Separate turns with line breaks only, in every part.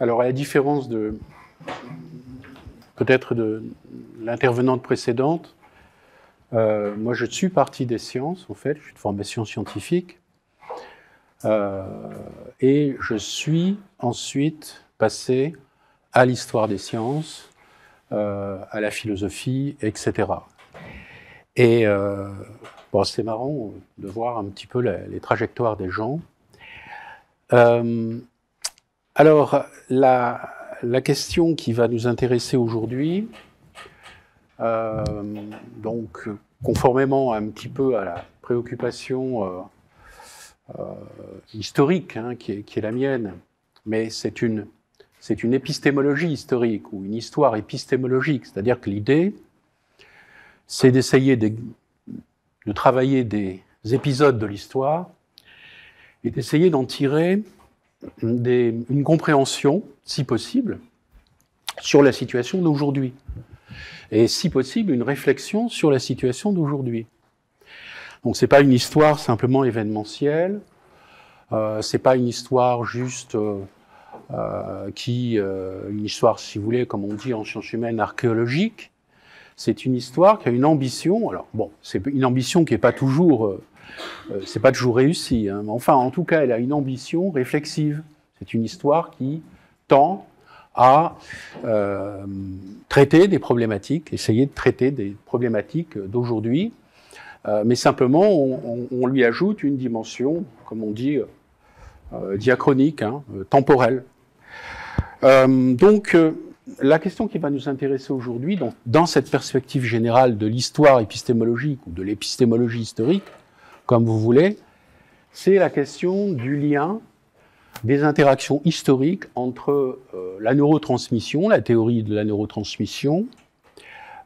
Alors, à la différence de peut-être de l'intervenante précédente, euh, moi je suis parti des sciences, en fait, je suis de formation scientifique, euh, et je suis ensuite passé à l'histoire des sciences, euh, à la philosophie, etc. Et bon, c'est marrant de voir un petit peu les trajectoires des gens. Alors, la, question qui va nous intéresser aujourd'hui, euh, donc conformément un petit peu à la préoccupation euh, euh, historique hein, qui, est, la mienne, mais c'est une, épistémologie historique ou une histoire épistémologique, c'est-à-dire que l'idée, c'est d'essayer de travailler des épisodes de l'histoire et d'essayer d'en tirer une compréhension, si possible, sur la situation d'aujourd'hui. Et si possible, une réflexion sur la situation d'aujourd'hui. Donc c'est pas une histoire simplement événementielle, euh, c'est pas une histoire juste euh, euh, qui, euh, une histoire, si vous voulez, comme on dit en sciences humaines, archéologique. C'est une histoire qui a une ambition. Alors bon, c'est une ambition qui n'est pas toujours euh, c'est pas toujours réussi, hein. mais enfin, en tout cas, elle a une ambition réflexive. C'est une histoire qui tend à euh, traiter des problématiques, essayer de traiter des problématiques d'aujourd'hui, euh, mais simplement on, lui ajoute une dimension, comme on dit, diachronique, hein, temporelle. donc la question qui va nous intéresser aujourd'hui, dans cette perspective générale de l'histoire épistémologique ou de l'épistémologie historique, comme vous voulez, c'est la question du lien des interactions historiques entre euh, la neurotransmission, la théorie de la neurotransmission,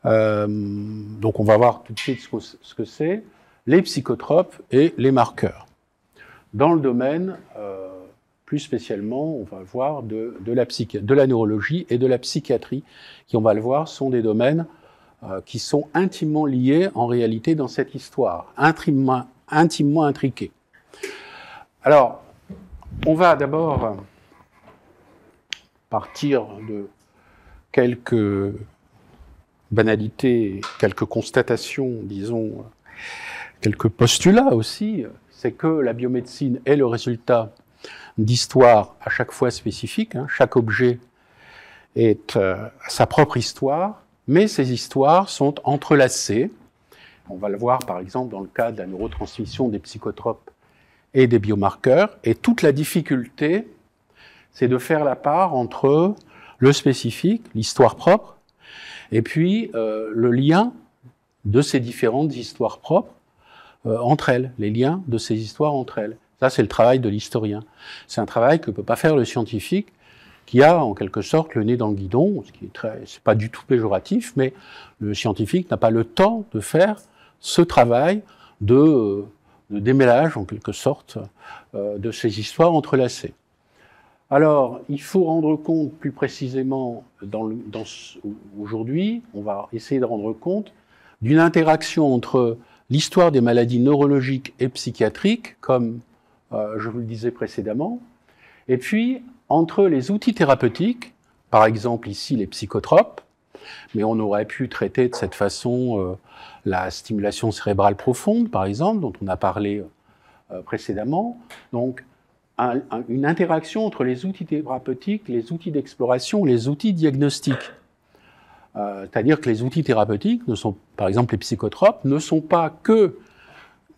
euh, donc on va voir tout de suite ce que, c'est, les psychotropes et les marqueurs. Dans le domaine, euh, plus spécialement, on va voir, de, la de, la neurologie et de la psychiatrie, qui, on va le voir, sont des domaines qui sont intimement liés en réalité dans cette histoire, intimement, intimement intriqués. Alors, on va d'abord partir de quelques banalités, quelques constatations, disons, quelques postulats aussi. C'est que la biomédecine est le résultat d'histoires à chaque fois spécifiques. Hein. Chaque objet est euh, sa propre histoire, mais ces histoires sont entrelacées on va le voir par exemple dans le cas de la neurotransmission des psychotropes et des biomarqueurs. Et toute la difficulté, c'est de faire la part entre le spécifique, l'histoire propre, et puis euh, le lien de ces différentes histoires propres euh, entre elles, les liens de ces histoires entre elles. Ça, c'est le travail de l'historien. C'est un travail que ne peut pas faire le scientifique qui a en quelque sorte le nez dans le guidon, ce qui n'est pas du tout péjoratif, mais le scientifique n'a pas le temps de faire ce travail de, démêlage, en quelque sorte, euh, de ces histoires entrelacées. Alors, il faut rendre compte plus précisément, aujourd'hui, on va essayer de rendre compte d'une interaction entre l'histoire des maladies neurologiques et psychiatriques, comme euh, je vous le disais précédemment, et puis entre les outils thérapeutiques, par exemple ici les psychotropes, mais on aurait pu traiter de cette façon euh, la stimulation cérébrale profonde, par exemple, dont on a parlé euh, précédemment. Donc, une interaction entre les outils thérapeutiques, les outils d'exploration, les outils diagnostiques. Euh, c'est-à-dire que les outils thérapeutiques, ne sont, par exemple les psychotropes, ne sont pas que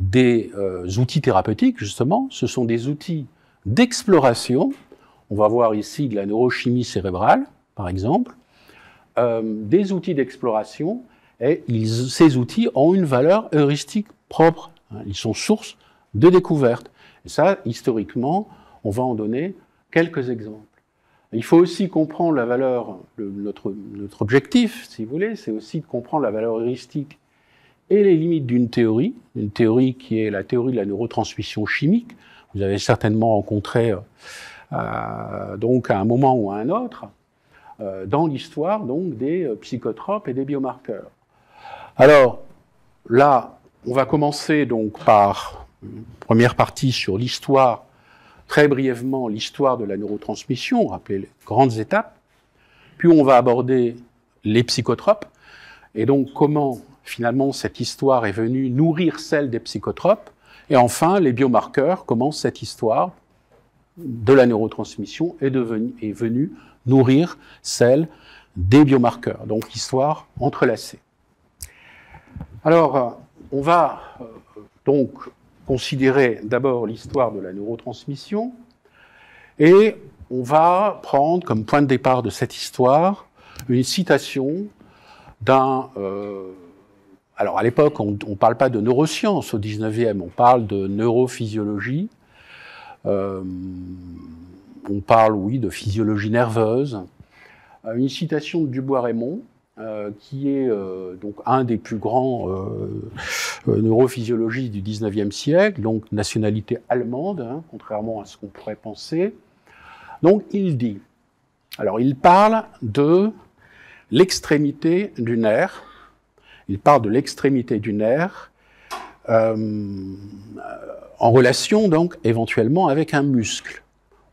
des outils thérapeutiques, justement, ce sont des outils d'exploration. On va voir ici de la neurochimie cérébrale, par exemple, euh, des outils d'exploration et ces outils ont une valeur heuristique propre. Hein. Ils sont source de découvertes. Et ça, historiquement, on va en donner quelques exemples. Il faut aussi comprendre la valeur, notre, objectif, si vous voulez, c'est aussi de comprendre la valeur heuristique et les limites d'une théorie, une théorie qui est la théorie de la neurotransmission chimique. Vous avez certainement rencontré, euh, euh, donc à un moment ou à un autre, euh, dans l'histoire donc des euh, psychotropes et des biomarqueurs. Alors là, on va commencer donc par une première partie sur l'histoire, très brièvement l'histoire de la neurotransmission, rappeler les grandes étapes, puis on va aborder les psychotropes et donc comment finalement cette histoire est venue nourrir celle des psychotropes et enfin les biomarqueurs, comment cette histoire de la neurotransmission est, devenue, est venue nourrir celle des biomarqueurs, donc histoire entrelacée. Alors, euh, on va euh, donc considérer d'abord l'histoire de la neurotransmission et on va prendre comme point de départ de cette histoire une citation d'un... Euh, alors à l'époque, on ne parle pas de neurosciences au 19e, on parle de neurophysiologie on parle, oui, de physiologie nerveuse. Euh, une citation de Dubois-Raymond, euh, qui est euh, donc un des plus grands neurophysiologistes du 19e siècle, donc nationalité allemande, hein, contrairement à ce qu'on pourrait penser. Donc il dit, alors il parle de l'extrémité du nerf, il parle de l'extrémité du nerf en relation donc éventuellement avec un muscle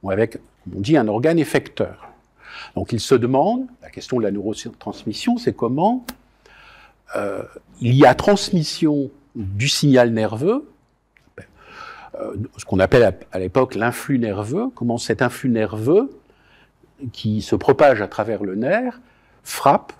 avec, comme on dit, un organe effecteur. Donc il se demande, la question de la neurotransmission, c'est comment euh, il y a transmission du signal nerveux, euh, ce qu'on appelle à l'époque l'influx nerveux, comment cet influx nerveux qui se propage à travers le nerf frappe,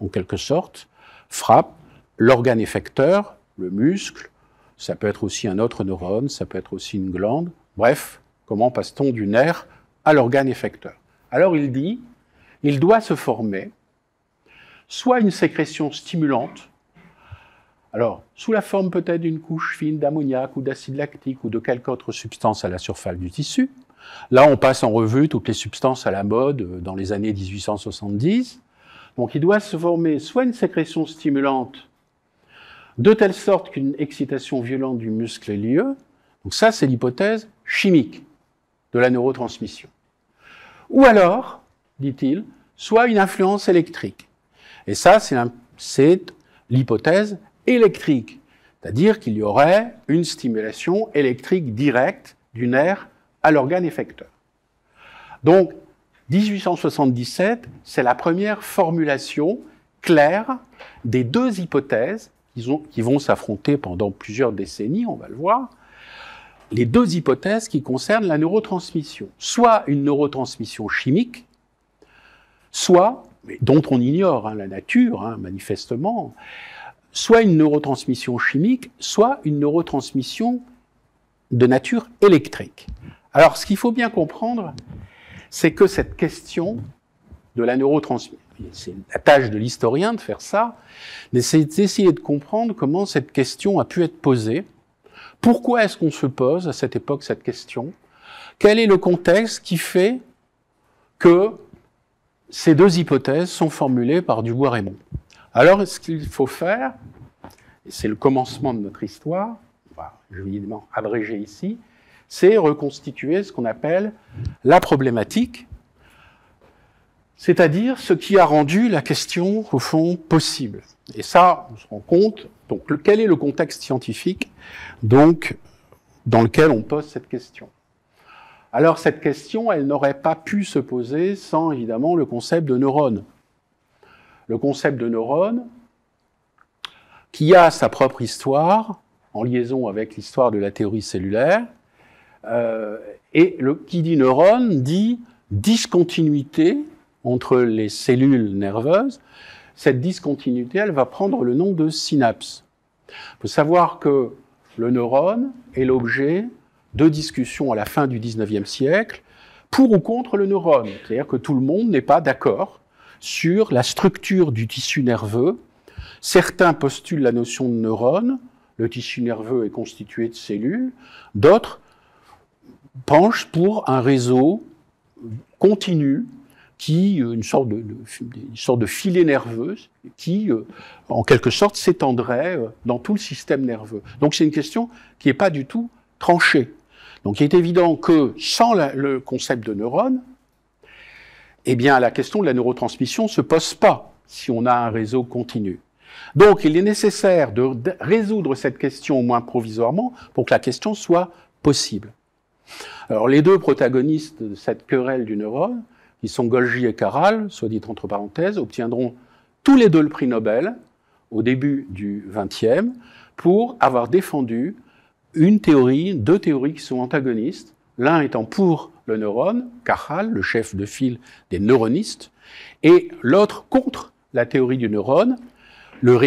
en quelque sorte, frappe l'organe effecteur, le muscle, ça peut être aussi un autre neurone, ça peut être aussi une glande, bref, Comment passe-t-on du nerf à l'organe effecteur Alors il dit, il doit se former soit une sécrétion stimulante, alors sous la forme peut-être d'une couche fine d'ammoniac ou d'acide lactique ou de quelque autre substance à la surface du tissu. Là, on passe en revue toutes les substances à la mode euh, dans les années 1870. Donc il doit se former soit une sécrétion stimulante, de telle sorte qu'une excitation violente du muscle ait lieu. Donc ça, c'est l'hypothèse chimique de la neurotransmission. Ou alors, dit-il, soit une influence électrique. Et ça, c'est l'hypothèse électrique, c'est-à-dire qu'il y aurait une stimulation électrique directe du nerf à l'organe effecteur. Donc, 1877, c'est la première formulation claire des deux hypothèses qui, vont s'affronter pendant plusieurs décennies, on va le voir, les deux hypothèses qui concernent la neurotransmission. Soit une neurotransmission chimique, soit, mais dont on ignore hein, la nature, hein, manifestement, soit une neurotransmission chimique, soit une neurotransmission de nature électrique. Alors, ce qu'il faut bien comprendre, c'est que cette question de la neurotransmission, c'est la tâche de l'historien de faire ça, c'est d'essayer de comprendre comment cette question a pu être posée, pourquoi est-ce qu'on se pose à cette époque cette question Quel est le contexte qui fait que ces deux hypothèses sont formulées par Dubois-Raymond Alors, ce qu'il faut faire, et c'est le commencement de notre histoire, on va, vais abréger ici, c'est reconstituer ce qu'on appelle la problématique, c'est-à-dire ce qui a rendu la question, au fond, possible. Et ça, on se rend compte, donc, quel est le contexte scientifique donc, dans lequel on pose cette question Alors, cette question, elle n'aurait pas pu se poser sans, évidemment, le concept de neurone. Le concept de neurone, qui a sa propre histoire, en liaison avec l'histoire de la théorie cellulaire, euh, et le, qui dit neurone dit discontinuité entre les cellules nerveuses, cette discontinuité, elle va prendre le nom de synapse. Il faut savoir que le neurone est l'objet de discussions à la fin du 19e siècle pour ou contre le neurone. C'est-à-dire que tout le monde n'est pas d'accord sur la structure du tissu nerveux. Certains postulent la notion de neurone, le tissu nerveux est constitué de cellules, d'autres penchent pour un réseau continu qui euh, une sorte de, une sorte de filet nerveux qui, euh, en quelque sorte, s'étendrait euh, dans tout le système nerveux. Donc c'est une question qui n'est pas du tout tranchée. Donc il est évident que sans le concept de neurone, eh bien la question de la neurotransmission ne se pose pas si on a un réseau continu. Donc il est nécessaire de résoudre cette question au moins provisoirement pour que la question soit possible. Alors les deux protagonistes de cette querelle du neurone, qui sont Golgi et Carral, soit dit entre parenthèses, obtiendront tous les deux le prix Nobel au début du XXe pour avoir défendu une théorie, deux théories qui sont antagonistes, l'un étant pour le neurone, Carral, le chef de file des neuronistes, et l'autre contre la théorie du neurone, le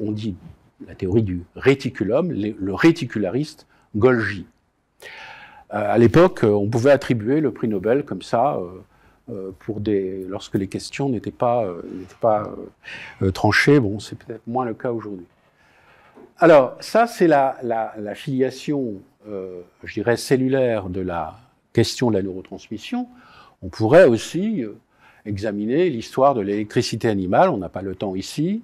on dit la théorie du réticulum, le réticulariste Golgi. Euh, à l'époque, on pouvait attribuer le prix Nobel comme ça. Euh, euh, lorsque les questions n'étaient pas, euh, euh, tranchées. Bon, c'est peut-être moins le cas aujourd'hui. Alors, ça, c'est la, la, filiation, je dirais, cellulaire de la question de la neurotransmission. On pourrait aussi examiner l'histoire de l'électricité animale, on n'a pas le temps ici,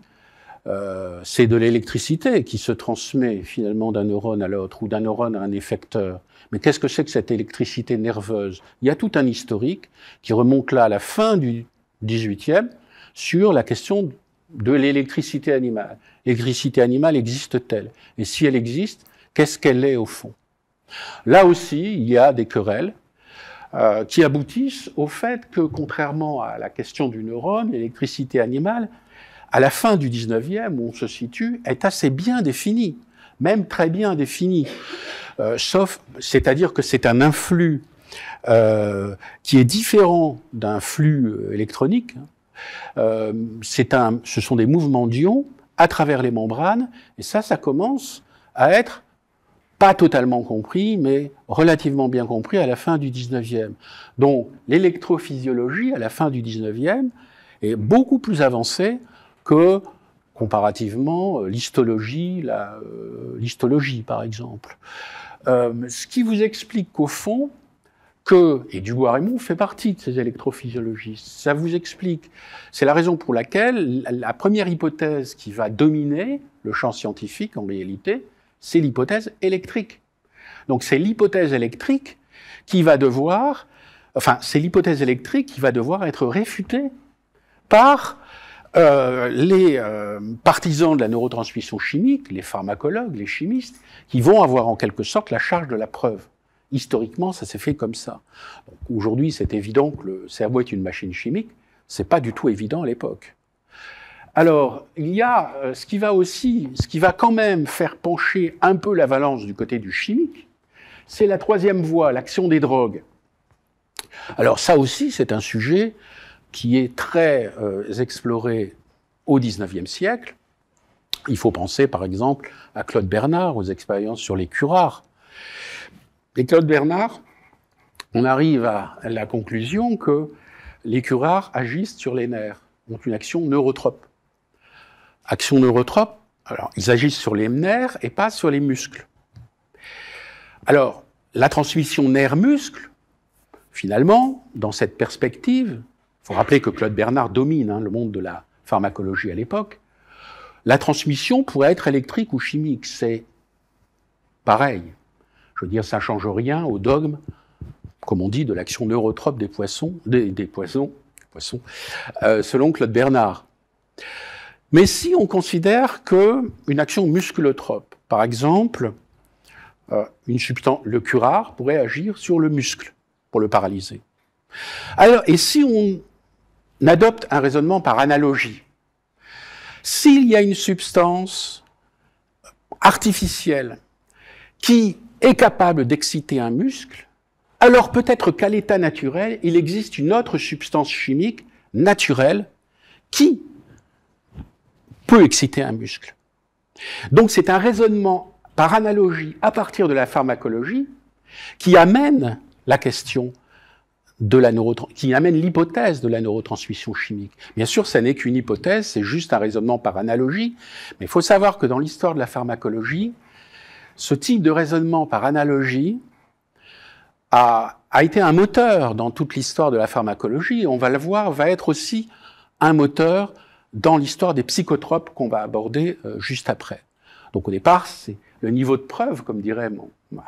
euh, c'est de l'électricité qui se transmet finalement d'un neurone à l'autre ou d'un neurone à un effecteur. Mais qu'est-ce que c'est que cette électricité nerveuse Il y a tout un historique qui remonte là à la fin du XVIIIe sur la question de l'électricité animale. L'électricité animale existe-t-elle Et si elle existe, qu'est-ce qu'elle est au fond Là aussi, il y a des querelles euh, qui aboutissent au fait que, contrairement à la question du neurone, l'électricité animale, à la fin du 19e, où on se situe, est assez bien défini, même très bien défini. Euh, sauf, c'est-à-dire que c'est un influx euh, qui est différent d'un flux euh, électronique. Hein. Euh, un, ce sont des mouvements d'ions à travers les membranes, et ça, ça commence à être pas totalement compris, mais relativement bien compris à la fin du 19e. Donc l'électrophysiologie, à la fin du 19e, est beaucoup plus avancée que comparativement euh, l'histologie, la, euh, par exemple. Euh, ce qui vous explique qu'au fond, que, et Dubois-Raymond fait partie de ces électrophysiologistes, ça vous explique. C'est la raison pour laquelle la première hypothèse qui va dominer le champ scientifique en réalité, c'est l'hypothèse électrique. Donc c'est l'hypothèse électrique qui va devoir, enfin c'est l'hypothèse électrique qui va devoir être réfutée par euh, les euh, partisans de la neurotransmission chimique, les pharmacologues, les chimistes, qui vont avoir en quelque sorte la charge de la preuve. Historiquement, ça s'est fait comme ça. Aujourd'hui, c'est évident que le cerveau est une machine chimique. C'est pas du tout évident à l'époque. Alors, il y a euh, ce qui va aussi, ce qui va quand même faire pencher un peu la balance du côté du chimique, c'est la troisième voie, l'action des drogues. Alors ça aussi, c'est un sujet qui est très euh, exploré explorée au XIXe siècle. Il faut penser par exemple à Claude Bernard, aux expériences sur les curares. Et Claude Bernard, on arrive à la conclusion que les curares agissent sur les nerfs, ont une action neurotrope. Action neurotrope, alors ils agissent sur les nerfs et pas sur les muscles. Alors, la transmission nerf-muscle, finalement, dans cette perspective, il faut rappeler que Claude Bernard domine hein, le monde de la pharmacologie à l'époque. La transmission pourrait être électrique ou chimique, c'est pareil. Je veux dire, ça ne change rien au dogme, comme on dit, de l'action neurotrope des poissons, des, euh, selon Claude Bernard. Mais si on considère qu'une action musculotrope, par exemple, euh, une substance, le curare pourrait agir sur le muscle pour le paralyser. Alors, et si on n'adopte un raisonnement par analogie. S'il y a une substance artificielle qui est capable d'exciter un muscle, alors peut-être qu'à l'état naturel, il existe une autre substance chimique naturelle qui peut exciter un muscle. Donc c'est un raisonnement par analogie à partir de la pharmacologie qui amène la question de la qui amène l'hypothèse de la neurotransmission chimique. Bien sûr, ça n'est qu'une hypothèse, c'est juste un raisonnement par analogie, mais il faut savoir que dans l'histoire de la pharmacologie, ce type de raisonnement par analogie a, été un moteur dans toute l'histoire de la pharmacologie, et on va le voir, va être aussi un moteur dans l'histoire des psychotropes qu'on va aborder euh, juste après. Donc au départ, c'est le niveau de preuve, comme dirait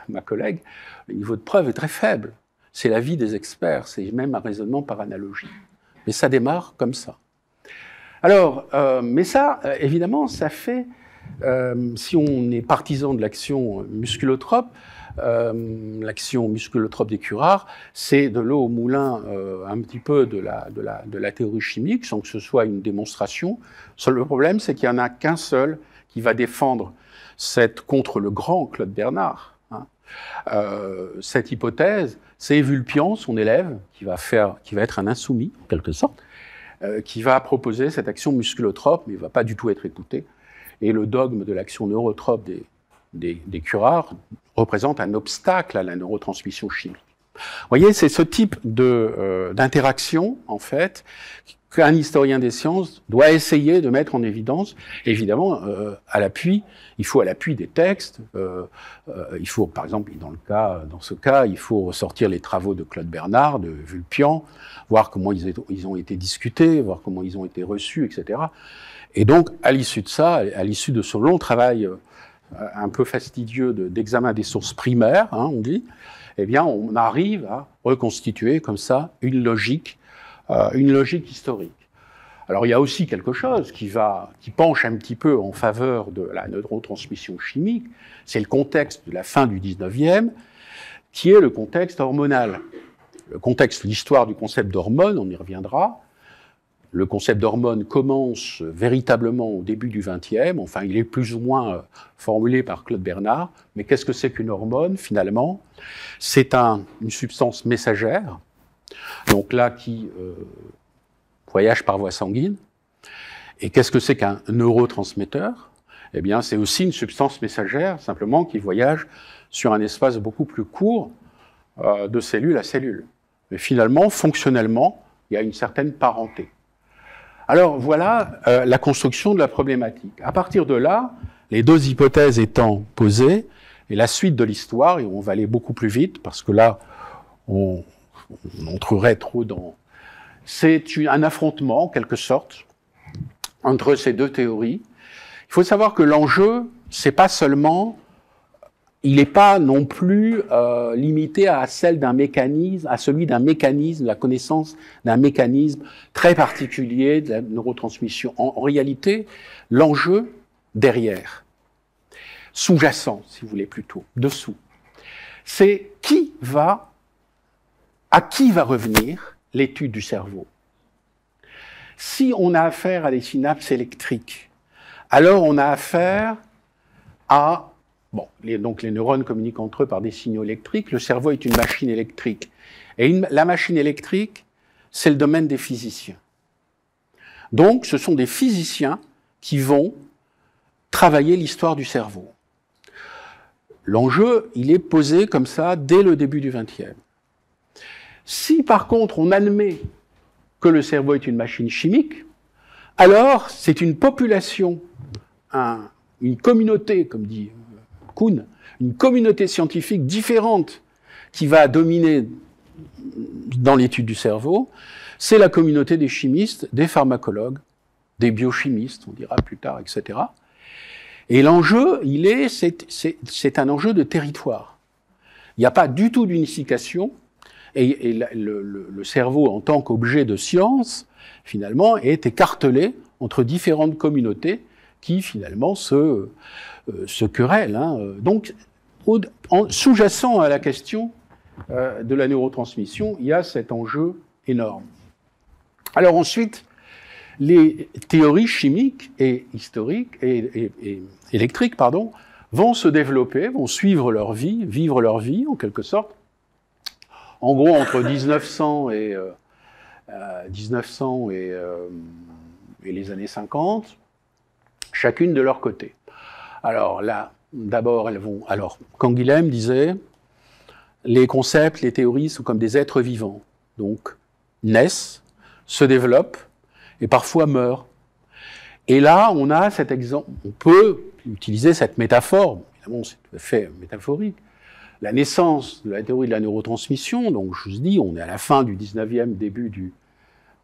ma collègue, le niveau de preuve est très faible. C'est la vie des experts, c'est même un raisonnement par analogie. Mais ça démarre comme ça. Alors, euh, mais ça, euh, évidemment, ça fait, euh, si on est partisan de l'action musculotrope, l'action musculotrope des curares, c'est de l'eau au moulin un petit peu de la, théorie chimique, sans que ce soit une démonstration. Seul le problème, c'est qu'il n'y en a qu'un seul qui va défendre cette, contre le grand Claude Bernard, hein. cette hypothèse c'est Vulpian, son élève, qui va, faire, qui va être un insoumis, en quelque sorte, euh, qui va proposer cette action musculotrope, mais il ne va pas du tout être écouté. Et le dogme de l'action neurotrope des, des, représente un obstacle à la neurotransmission chimique. Vous voyez, c'est ce type euh, d'interaction, en fait, qu'un historien des sciences doit essayer de mettre en évidence. Évidemment, euh, à l'appui, il faut à l'appui des textes. Euh, euh, il faut, par exemple, dans le cas, dans ce cas, il faut ressortir les travaux de Claude Bernard, de Vulpian, voir comment ils, ont été discutés, voir comment ils ont été reçus, etc. Et donc, à l'issue de ça, à l'issue de ce long travail un peu fastidieux d'examen des sources primaires, hein, on dit, eh bien, on arrive à reconstituer comme ça une logique euh, une logique historique. Alors il y a aussi quelque chose qui va, qui penche un petit peu en faveur de la neurotransmission chimique, c'est le contexte de la fin du 19e, qui est le contexte hormonal. Le contexte, l'histoire du concept d'hormone, on y reviendra. Le concept d'hormone commence véritablement au début du 20 enfin il est plus ou moins euh, formulé par Claude Bernard, mais qu'est-ce que c'est qu'une hormone finalement C'est une substance messagère donc là, qui euh, voyage par voie sanguine. Et qu'est-ce que c'est qu'un neurotransmetteur Eh bien, c'est aussi une substance messagère, simplement qui voyage sur un espace beaucoup plus court euh, de cellule à cellule. Mais finalement, fonctionnellement, il y a une certaine parenté. Alors voilà euh, la construction de la problématique. À partir de là, les deux hypothèses étant posées, et la suite de l'histoire, et on va aller beaucoup plus vite, parce que là, on, on entrerait trop dans. C'est un affrontement, en quelque sorte, entre ces deux théories. Il faut savoir que l'enjeu, c'est pas seulement, il n'est pas non plus euh, limité à celle d'un mécanisme, à celui d'un mécanisme, la connaissance d'un mécanisme très particulier de la neurotransmission. en réalité, l'enjeu derrière, sous-jacent, si vous voulez plutôt, dessous, c'est qui va à qui va revenir l'étude du cerveau Si on a affaire à des synapses électriques, alors on a affaire à... Bon, les, donc les neurones communiquent entre eux par des signaux électriques, le cerveau est une machine électrique. Et la machine électrique, c'est le domaine des physiciens. Donc ce sont des physiciens qui vont travailler l'histoire du cerveau. L'enjeu, il est posé comme ça dès le début du XXe. Si par contre on admet que le cerveau est une machine chimique, alors c'est une population, une communauté, comme dit euh, Kuhn, une communauté scientifique différente qui va dominer dans l'étude du cerveau, c'est la communauté des chimistes, des pharmacologues, des biochimistes, on dira plus tard, etc. Et l'enjeu, il est, c'est, un enjeu de territoire. Il n'y a pas du tout d'unification et, le, cerveau, en tant qu'objet de science, finalement, est écartelé entre différentes communautés qui, finalement, se, euh, querellent. Hein. Donc, sous-jacent à la question euh, de la neurotransmission, il y a cet enjeu énorme. Alors ensuite, les théories chimiques et historiques et, électriques, pardon, vont se développer, vont suivre leur vie, vivre leur vie en quelque sorte, en gros, entre 1900 et, 1900 euh, euh, euh, et, les années 50, chacune de leur côté. Alors là, d'abord, elles vont. Alors, Canguilhem disait les concepts, les théories sont comme des êtres vivants. Donc, naissent, se développent et parfois meurent. Et là, on a cet exemple. On peut utiliser cette métaphore. Évidemment, c'est tout à fait métaphorique la naissance de la théorie de la neurotransmission. Donc, je vous dis, on est à la fin du 19e, début du,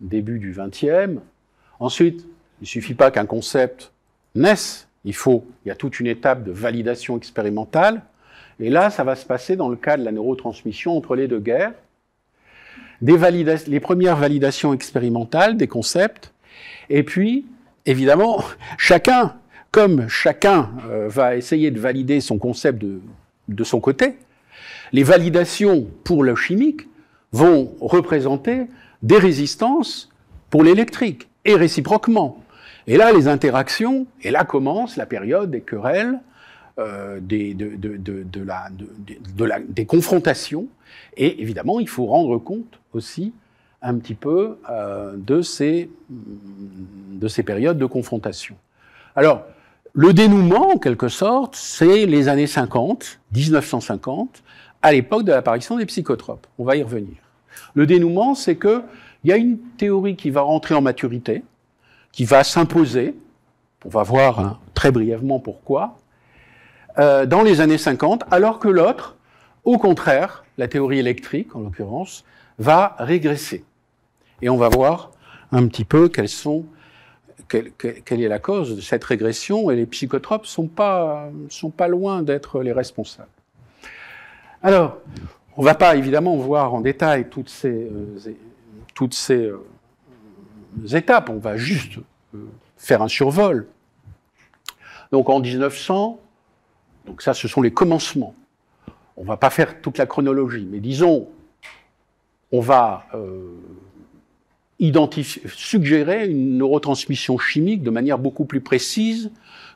début du 20e. Ensuite, il ne suffit pas qu'un concept naisse. Il faut, il y a toute une étape de validation expérimentale. Et là, ça va se passer dans le cas de la neurotransmission entre les deux guerres. les premières validations expérimentales des concepts. Et puis, évidemment, chacun, comme chacun euh, va essayer de valider son concept de de son côté, les validations pour le chimique vont représenter des résistances pour l'électrique, et réciproquement. Et là, les interactions, et là commence la période des querelles, euh, des, de, de, des confrontations, et évidemment, il faut rendre compte aussi un petit peu euh, de, ces, de ces périodes de confrontation. Alors, le dénouement, en quelque sorte, c'est les années 50, 1950, à l'époque de l'apparition des psychotropes. On va y revenir. Le dénouement, c'est que il y a une théorie qui va rentrer en maturité, qui va s'imposer. On va voir hein, très brièvement pourquoi. Euh, dans les années 50, alors que l'autre, au contraire, la théorie électrique en l'occurrence, va régresser. Et on va voir un petit peu quelles sont quelle, est la cause de cette régression et les psychotropes ne sont pas, sont pas loin d'être les responsables. Alors, on ne va pas évidemment voir en détail toutes ces, euh, toutes ces euh, étapes, on va juste euh, faire un survol. Donc en 1900, donc ça ce sont les commencements. On ne va pas faire toute la chronologie, mais disons, on va suggérer une neurotransmission chimique de manière beaucoup plus précise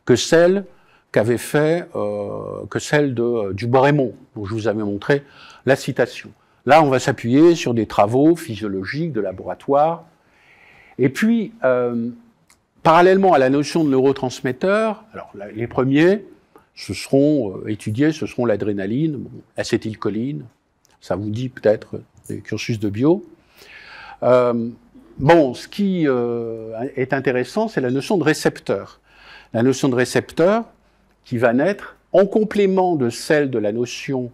que celle qu'avait fait euh, que celle de, euh, du Brémont, dont je vous avais montré la citation. Là, on va s'appuyer sur des travaux physiologiques de laboratoire. Et puis, euh, parallèlement à la notion de neurotransmetteur, alors les premiers, ce seront étudiés, ce seront l'adrénaline, l'acétylcholine, ça vous dit peut-être des cursus de bio. Bon, ce qui euh, est intéressant, c'est la notion de récepteur. La notion de récepteur qui va naître en complément de celle de la notion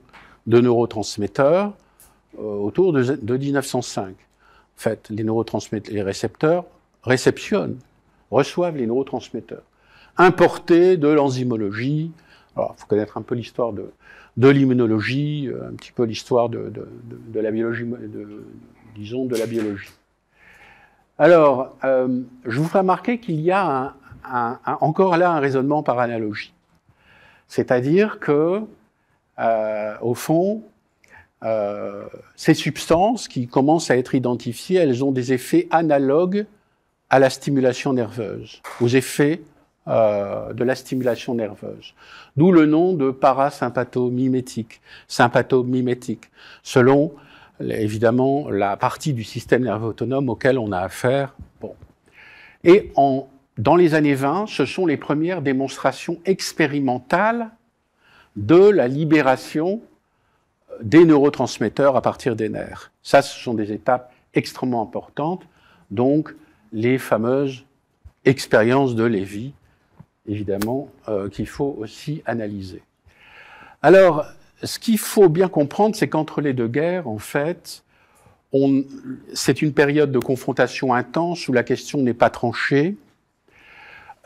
de neurotransmetteur euh, autour de, 1905. En fait, les, neurotransmetteurs, les récepteurs réceptionnent, reçoivent les neurotransmetteurs, importés de l'enzymologie. Alors, il faut connaître un peu l'histoire de, l'immunologie, euh, un petit peu l'histoire de, la biologie, disons, de la biologie. Alors, euh, je vous ferai remarquer qu'il y a encore là un raisonnement par analogie. C'est-à-dire que, euh, au fond, euh, ces substances qui commencent à être identifiées, elles ont des effets analogues à la stimulation nerveuse, aux effets de la stimulation nerveuse. D'où le nom de parasympathomimétique, sympathomimétique, selon évidemment la partie du système nerveux autonome auquel on a affaire. Bon. Et dans les années 20, ce sont les premières démonstrations expérimentales de la libération euh, des neurotransmetteurs à partir des nerfs. Ça, ce sont des étapes extrêmement importantes, donc les fameuses expériences de Lévy, évidemment, euh, qu'il faut aussi analyser. Alors, ce qu'il faut bien comprendre, c'est qu'entre les deux guerres, en fait, c'est une période de confrontation intense où la question n'est pas tranchée.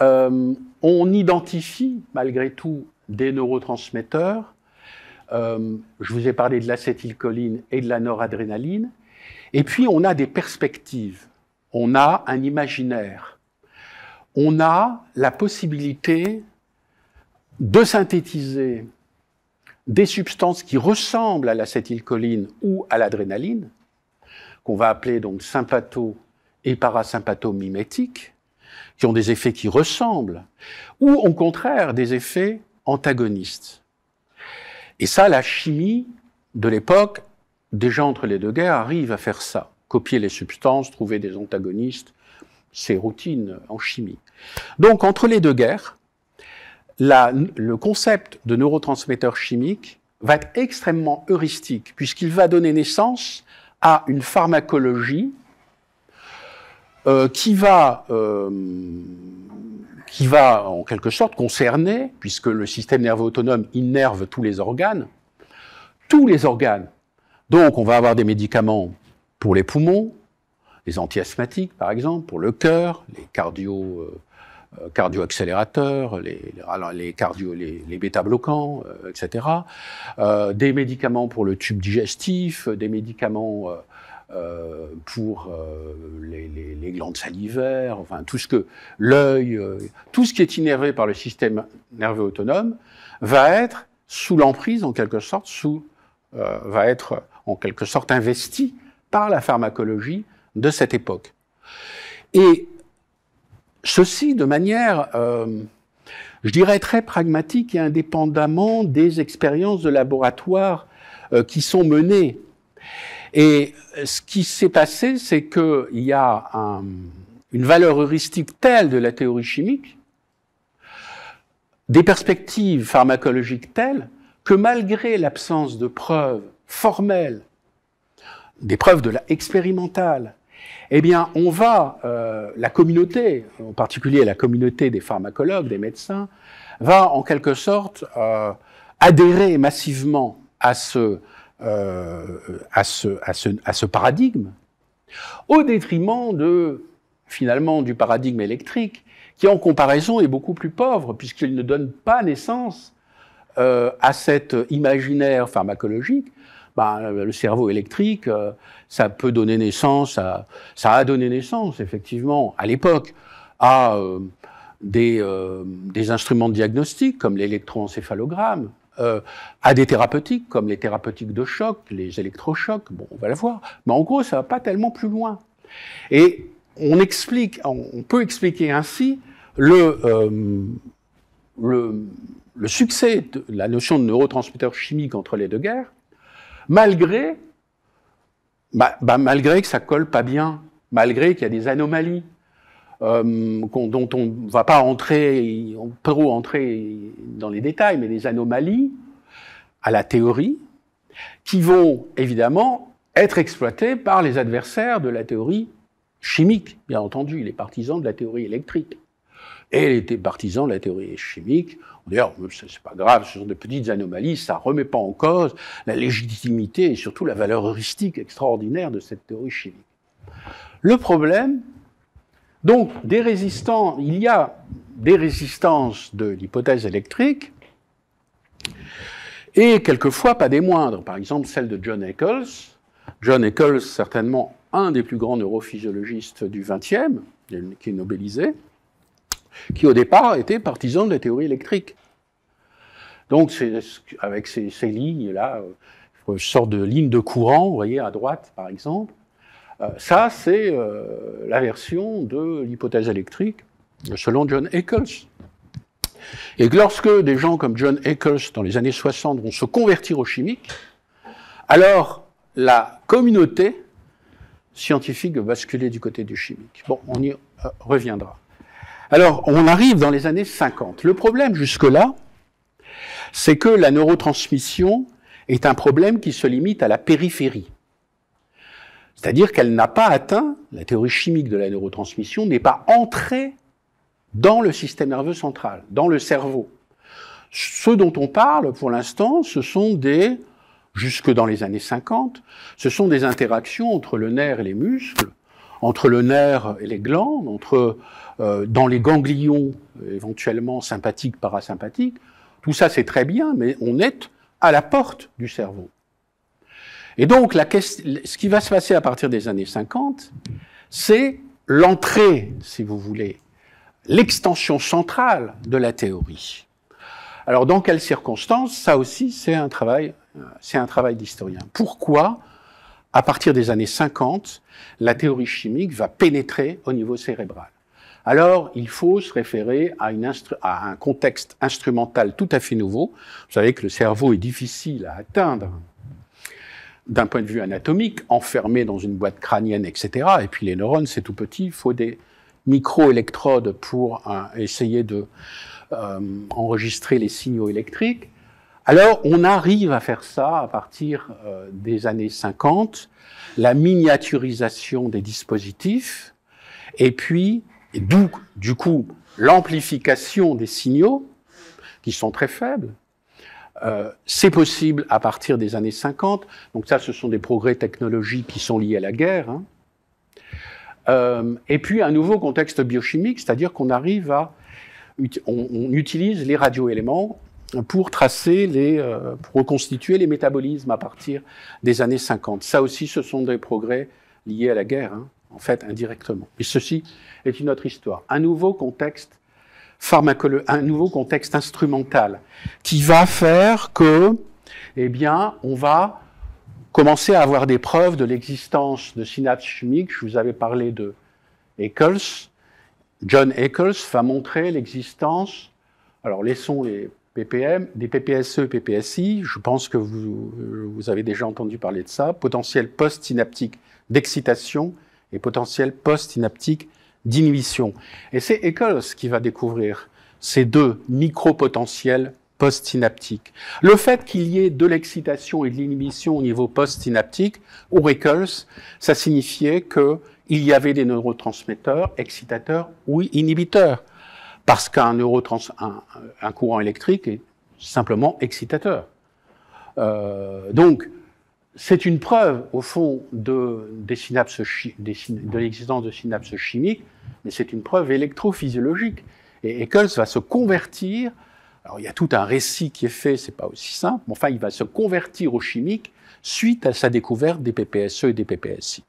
Euh, on identifie malgré tout des neurotransmetteurs. Euh, je vous ai parlé de l'acétylcholine et de la noradrénaline. Et puis on a des perspectives, on a un imaginaire, on a la possibilité de synthétiser des substances qui ressemblent à l'acétylcholine ou à l'adrénaline, qu'on va appeler donc sympatho et parasympathomimétiques, qui ont des effets qui ressemblent, ou au contraire des effets antagonistes. Et ça, la chimie de l'époque, déjà entre les deux guerres, arrive à faire ça. Copier les substances, trouver des antagonistes, c'est routine en chimie. Donc entre les deux guerres, le concept de neurotransmetteur chimique va être extrêmement heuristique, puisqu'il va donner naissance à une pharmacologie euh, qui va euh, qui va en quelque sorte concerner, puisque le système nerveux autonome innerve tous les organes, tous les organes. Donc on va avoir des médicaments pour les poumons, les antiasthmatiques par exemple, pour le cœur, les cardio, euh, euh, cardioaccélérateurs, les, les, cardio, les, les bêta-bloquants, euh, etc. Euh, des médicaments pour le tube digestif, des médicaments pour les, glandes salivaires, enfin tout ce que l'œil, tout ce qui est innervé par le système nerveux autonome va être sous l'emprise en quelque sorte, sous, va être en quelque sorte investi par la pharmacologie de cette époque. Et Ceci de manière, euh, je dirais, très pragmatique et indépendamment des expériences de laboratoire euh, qui sont menées. Et ce qui s'est passé, c'est qu'il y a une valeur heuristique telle de la théorie chimique, des perspectives pharmacologiques telles, que malgré l'absence de preuves formelles, des preuves de la expérimentale, eh bien, on va, euh, la communauté, en particulier la communauté des pharmacologues, des médecins, va en quelque sorte euh, adhérer massivement euh, à ce, paradigme, au détriment de, finalement, du paradigme électrique, qui en comparaison est beaucoup plus pauvre, puisqu'il ne donne pas naissance à cet imaginaire pharmacologique, ben, le cerveau électrique, ça peut donner naissance, à, ça a donné naissance, effectivement, à l'époque, à euh, des, euh, des, instruments de diagnostic comme l'électroencéphalogramme, euh, à des thérapeutiques comme les thérapeutiques de choc, les électrochocs, bon, on va le voir. Mais en gros, ça va pas tellement plus loin. Et on explique, on peut expliquer ainsi le, le, le succès de la notion de neurotransmetteur chimique entre les deux guerres, malgré bah, bah, malgré que ça colle pas bien, malgré qu'il y a des anomalies euh, dont on ne va pas entrer, on peut entrer dans les détails, mais des anomalies à la théorie qui vont évidemment être exploitées par les adversaires de la théorie chimique, bien entendu, les partisans de la théorie électrique. Et elle était partisan de la théorie chimique. D'ailleurs, ah, c'est pas grave, ce sont des petites anomalies, ça remet pas en cause la légitimité et surtout la valeur heuristique extraordinaire de cette théorie chimique. Le problème, donc, des résistants, il y a des résistances de l'hypothèse électrique, et quelquefois pas des moindres. Par exemple, celle de John Eccles. John Eccles, certainement un des plus grands neurophysiologistes du XXe, qui est nobelisé, qui au départ était partisan de la théorie électrique. Donc avec ces, lignes-là, euh, une sorte de ligne de courant, vous voyez, à droite par exemple, euh, ça c'est euh, la version de l'hypothèse électrique selon John Eccles. Et lorsque des gens comme John Eccles, dans les années 60, vont se convertir au chimique, alors la communauté scientifique va basculer du côté du chimique. Bon, on y reviendra. Alors, on arrive dans les années 50. Le problème jusque-là, c'est que la neurotransmission est un problème qui se limite à la périphérie. C'est-à-dire qu'elle n'a pas atteint, la théorie chimique de la neurotransmission n'est pas entrée dans le système nerveux central, dans le cerveau. Ce dont on parle pour l'instant, ce sont des, jusque dans les années 50, ce sont des interactions entre le nerf et les muscles entre le nerf et les glandes, entre, euh, dans les ganglions éventuellement sympathiques, parasympathiques. Tout ça, c'est très bien, mais on est à la porte du cerveau. Et donc, ce qui va se passer à partir des années 50, c'est l'entrée, si vous voulez, l'extension centrale de la théorie. Alors, dans quelles circonstances Ça aussi, c'est un travail, euh, c'est un travail d'historien. Pourquoi à partir des années 50, la théorie chimique va pénétrer au niveau cérébral. Alors, il faut se référer à, un contexte instrumental tout à fait nouveau. Vous savez que le cerveau est difficile à atteindre d'un point de vue anatomique, enfermé dans une boîte crânienne, etc. Et puis les neurones, c'est tout petit, il faut des microélectrodes pour euh, essayer de euh, enregistrer les signaux électriques. Alors, on arrive à faire ça à partir euh, des années 50, la miniaturisation des dispositifs, et puis, d'où, du coup, l'amplification des signaux, qui sont très faibles. Euh, c'est possible à partir des années 50. Donc ça, ce sont des progrès technologiques qui sont liés à la guerre. Hein. Euh, et puis un nouveau contexte biochimique, c'est-à-dire qu'on arrive à... On, on utilise les radioéléments pour tracer les, euh, pour reconstituer les métabolismes à partir des années 50. Ça aussi, ce sont des progrès liés à la guerre, hein, en fait, indirectement. Mais ceci est une autre histoire. Un nouveau contexte pharmacologique, un nouveau contexte instrumental qui va faire que, eh bien, on va commencer à avoir des preuves de l'existence de synapses chimiques. Je vous avais parlé de Eccles. John Eccles va montrer l'existence alors laissons les PPM, des PPSE, PPSI, je pense que vous, avez déjà entendu parler de ça, potentiel post-synaptique d'excitation et potentiel post-synaptique d'inhibition. Et c'est Eccles qui va découvrir ces deux micro-potentiels post-synaptiques. Le fait qu'il y ait de l'excitation et de l'inhibition au niveau post-synaptique, ou Eccles, ça signifiait qu'il y avait des neurotransmetteurs, excitateurs ou inhibiteurs parce qu'un un, courant électrique est simplement excitateur. Euh, donc, c'est une preuve, au fond, de, des synapses de l'existence de synapses chimiques, mais c'est une preuve électrophysiologique. Et Eccles va se convertir, alors il y a tout un récit qui est fait, c'est pas aussi simple, mais enfin, il va se convertir au chimique suite à sa découverte des PPSE et des PPSI.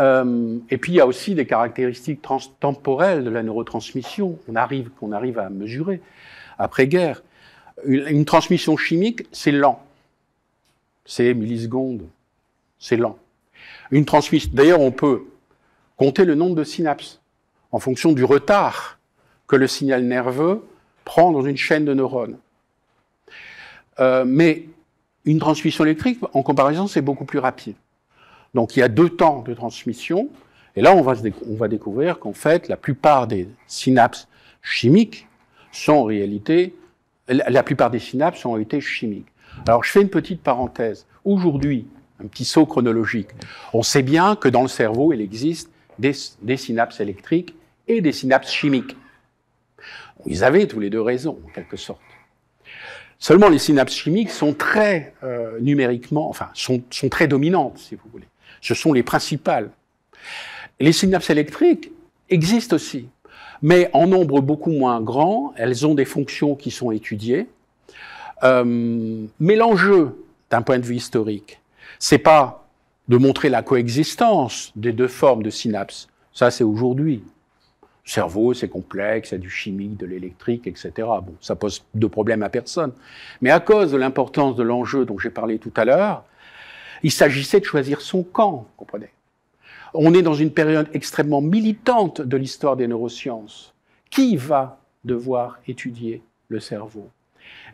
Euh, et puis il y a aussi des caractéristiques temporelles de la neurotransmission qu'on arrive, à mesurer après-guerre. Une, transmission chimique, c'est lent. C'est millisecondes. C'est lent. Une transmission. D'ailleurs, on peut compter le nombre de synapses en fonction du retard que le signal nerveux prend dans une chaîne de neurones. Euh, mais une transmission électrique, en comparaison, c'est beaucoup plus rapide. Donc il y a deux temps de transmission. Et là, on va, on va découvrir qu'en fait, la plupart des synapses chimiques sont en réalité, la plupart des synapses ont été chimiques. Alors je fais une petite parenthèse. Aujourd'hui, un petit saut chronologique. On sait bien que dans le cerveau, il existe des, synapses électriques et des synapses chimiques. Ils avaient tous les deux raison, en quelque sorte. Seulement, les synapses chimiques sont très euh, numériquement, enfin, sont, sont, très dominantes, si vous voulez. Ce sont les principales. Les synapses électriques existent aussi, mais en nombre beaucoup moins grand. Elles ont des fonctions qui sont étudiées. Euh, mais l'enjeu, d'un point de vue historique, c'est pas de montrer la coexistence des deux formes de synapses. Ça, c'est aujourd'hui. cerveau, c'est complexe, il y a du chimique, de l'électrique, etc. Bon, ça pose de problème à personne. Mais à cause de l'importance de l'enjeu dont j'ai parlé tout à l'heure, il s'agissait de choisir son camp, comprenez. On est dans une période extrêmement militante de l'histoire des neurosciences. Qui va devoir étudier le cerveau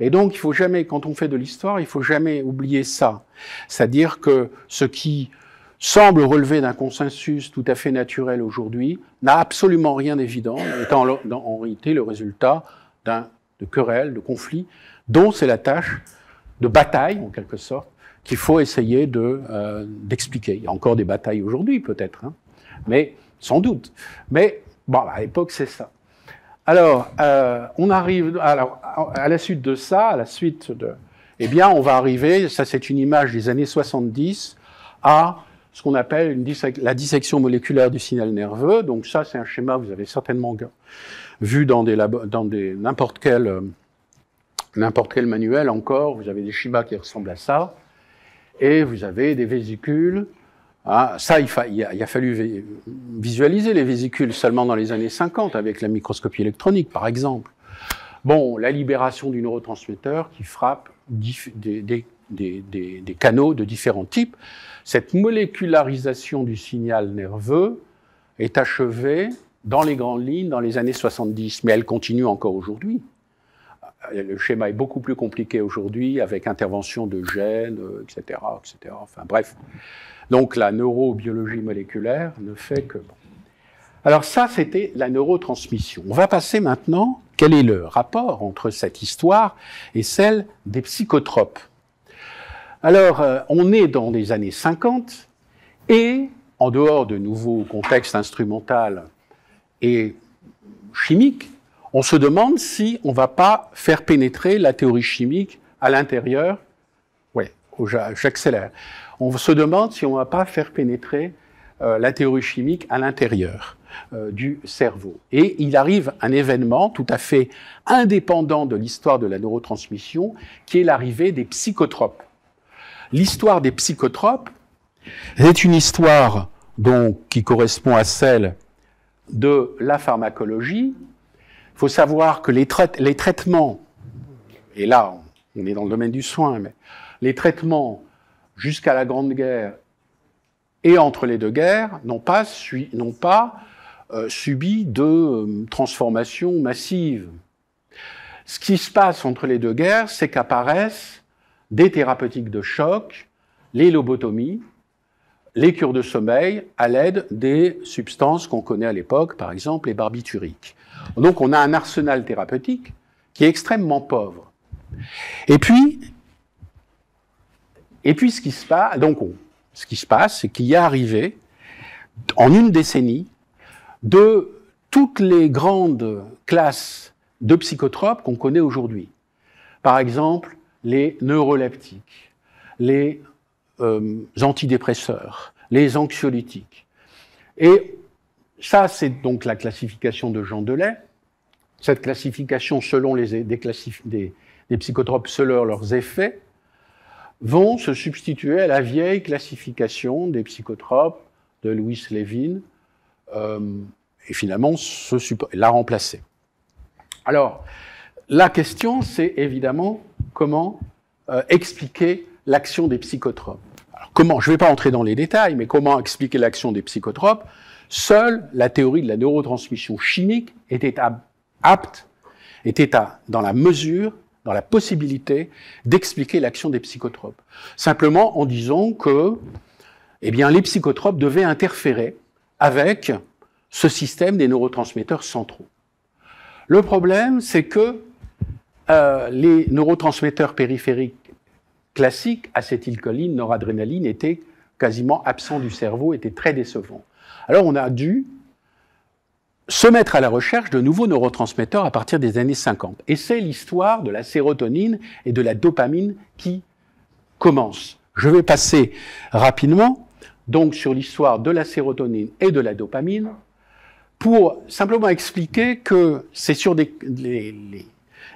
et donc, il faut jamais, quand on fait de l'histoire, il faut jamais oublier ça. C'est-à-dire que ce qui semble relever d'un consensus tout à fait naturel aujourd'hui n'a absolument rien d'évident, étant en réalité le résultat d'un de querelles, de conflits, dont c'est la tâche de bataille, en quelque sorte, qu'il faut essayer euh, d'expliquer. Il y a encore des batailles aujourd'hui peut-être, hein. mais sans doute. Mais à l'époque c'est ça. Alors, euh, on arrive à la suite de ça, à la suite de, eh bien, on va arriver. Ça, c'est une image des années 70 à ce qu'on appelle la dissection moléculaire du signal nerveux. Donc ça, c'est un schéma vous avez certainement vu dans des n'importe quel euh, n'importe quel manuel encore. Vous avez des schémas qui ressemblent à ça et vous avez des vésicules. Ah, ça, il, a, fallu visualiser les vésicules seulement dans les années 50 avec la microscopie électronique, par exemple. Bon, la libération du neurotransmetteur qui frappe des, canaux de différents types. Cette molécularisation du signal nerveux est achevée dans les grandes lignes dans les années 70, mais elle continue encore aujourd'hui. Le schéma est beaucoup plus compliqué aujourd'hui avec intervention de gènes, etc., euh, etc. Enfin bref. Donc la neurobiologie moléculaire ne fait que... Alors ça, c'était la neurotransmission. On va passer maintenant, quel est le rapport entre cette histoire et celle des psychotropes Alors, euh, on est dans les années 50 et, en dehors de nouveaux contextes instrumentaux et chimiques, on se demande si on ne va pas faire pénétrer la théorie chimique à l'intérieur. Oui, j'accélère. On se demande si on va pas faire pénétrer la théorie chimique à l'intérieur euh, euh, du cerveau. Et il arrive un événement tout à fait indépendant de l'histoire de la neurotransmission, qui est l'arrivée des psychotropes. L'histoire des psychotropes est une histoire donc qui correspond à celle de la pharmacologie, il faut savoir que les, les, traitements, et là on est dans le domaine du soin, mais les traitements jusqu'à la Grande Guerre et entre les deux guerres n'ont pas, pas euh, subi de euh, transformation massive. Ce qui se passe entre les deux guerres, c'est qu'apparaissent des thérapeutiques de choc, les lobotomies, les cures de sommeil à l'aide des substances qu'on connaît à l'époque, par exemple les barbituriques. Donc on a un arsenal thérapeutique qui est extrêmement pauvre. Et puis, et puis ce qui se passe, donc ce qui se passe, c'est qu'il y a arrivé en une décennie de toutes les grandes classes de psychotropes qu'on connaît aujourd'hui. Par exemple, les neuroleptiques, les euh, antidépresseurs, les anxiolytiques. Et ça, c'est donc la classification de Jean Delay. Cette classification, selon les, des, psychotropes selon leurs effets, vont se substituer à la vieille classification des psychotropes de Louis Levin, euh, et finalement la remplacer. Alors, la question, c'est évidemment comment euh, expliquer l'action des psychotropes comment Je ne vais pas entrer dans les détails, mais comment expliquer l'action des psychotropes Seule la théorie de la neurotransmission chimique était apte, était dans la mesure, dans la possibilité d'expliquer l'action des psychotropes. Simplement en disant que, eh bien, les psychotropes devaient interférer avec ce système des neurotransmetteurs centraux. Le problème, c'est que euh, les neurotransmetteurs périphériques classique, acétylcholine, noradrénaline, était quasiment absent du cerveau, était très décevant. Alors on a dû se mettre à la recherche de nouveaux neurotransmetteurs à partir des années 50. Et c'est l'histoire de la sérotonine et de la dopamine qui commence. Je vais passer rapidement donc sur l'histoire de la sérotonine et de la dopamine pour simplement expliquer que c'est sur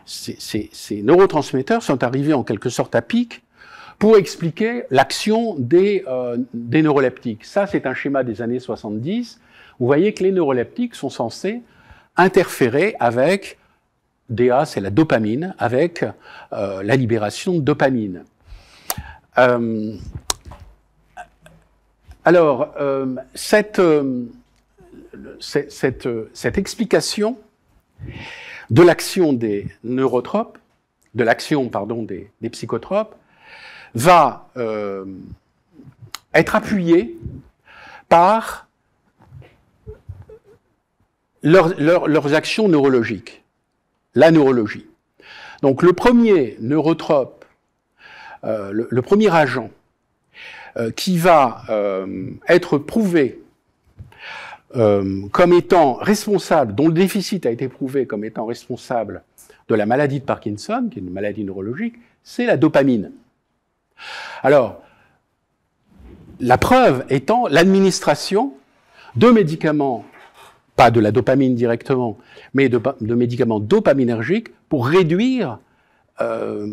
ces neurotransmetteurs sont arrivés en quelque sorte à pic pour expliquer l'action euh, des, neuroleptiques. Ça, c'est un schéma des années 70. Vous voyez que les neuroleptiques sont censés interférer avec, DA, c'est la dopamine, avec euh, la libération de dopamine. Euh, alors, cette, cette, explication de l'action des neurotropes, de l'action, pardon, des psychotropes, va euh, être appuyé par leurs, actions neurologiques, la neurologie. Donc le premier neurotrope, euh, le, premier agent euh, qui va être prouvé comme étant responsable, dont le déficit a été prouvé comme étant responsable de la maladie de Parkinson, qui est une maladie neurologique, c'est la dopamine. Alors, la preuve étant l'administration de médicaments, pas de la dopamine directement, mais de, médicaments dopaminergiques pour réduire euh,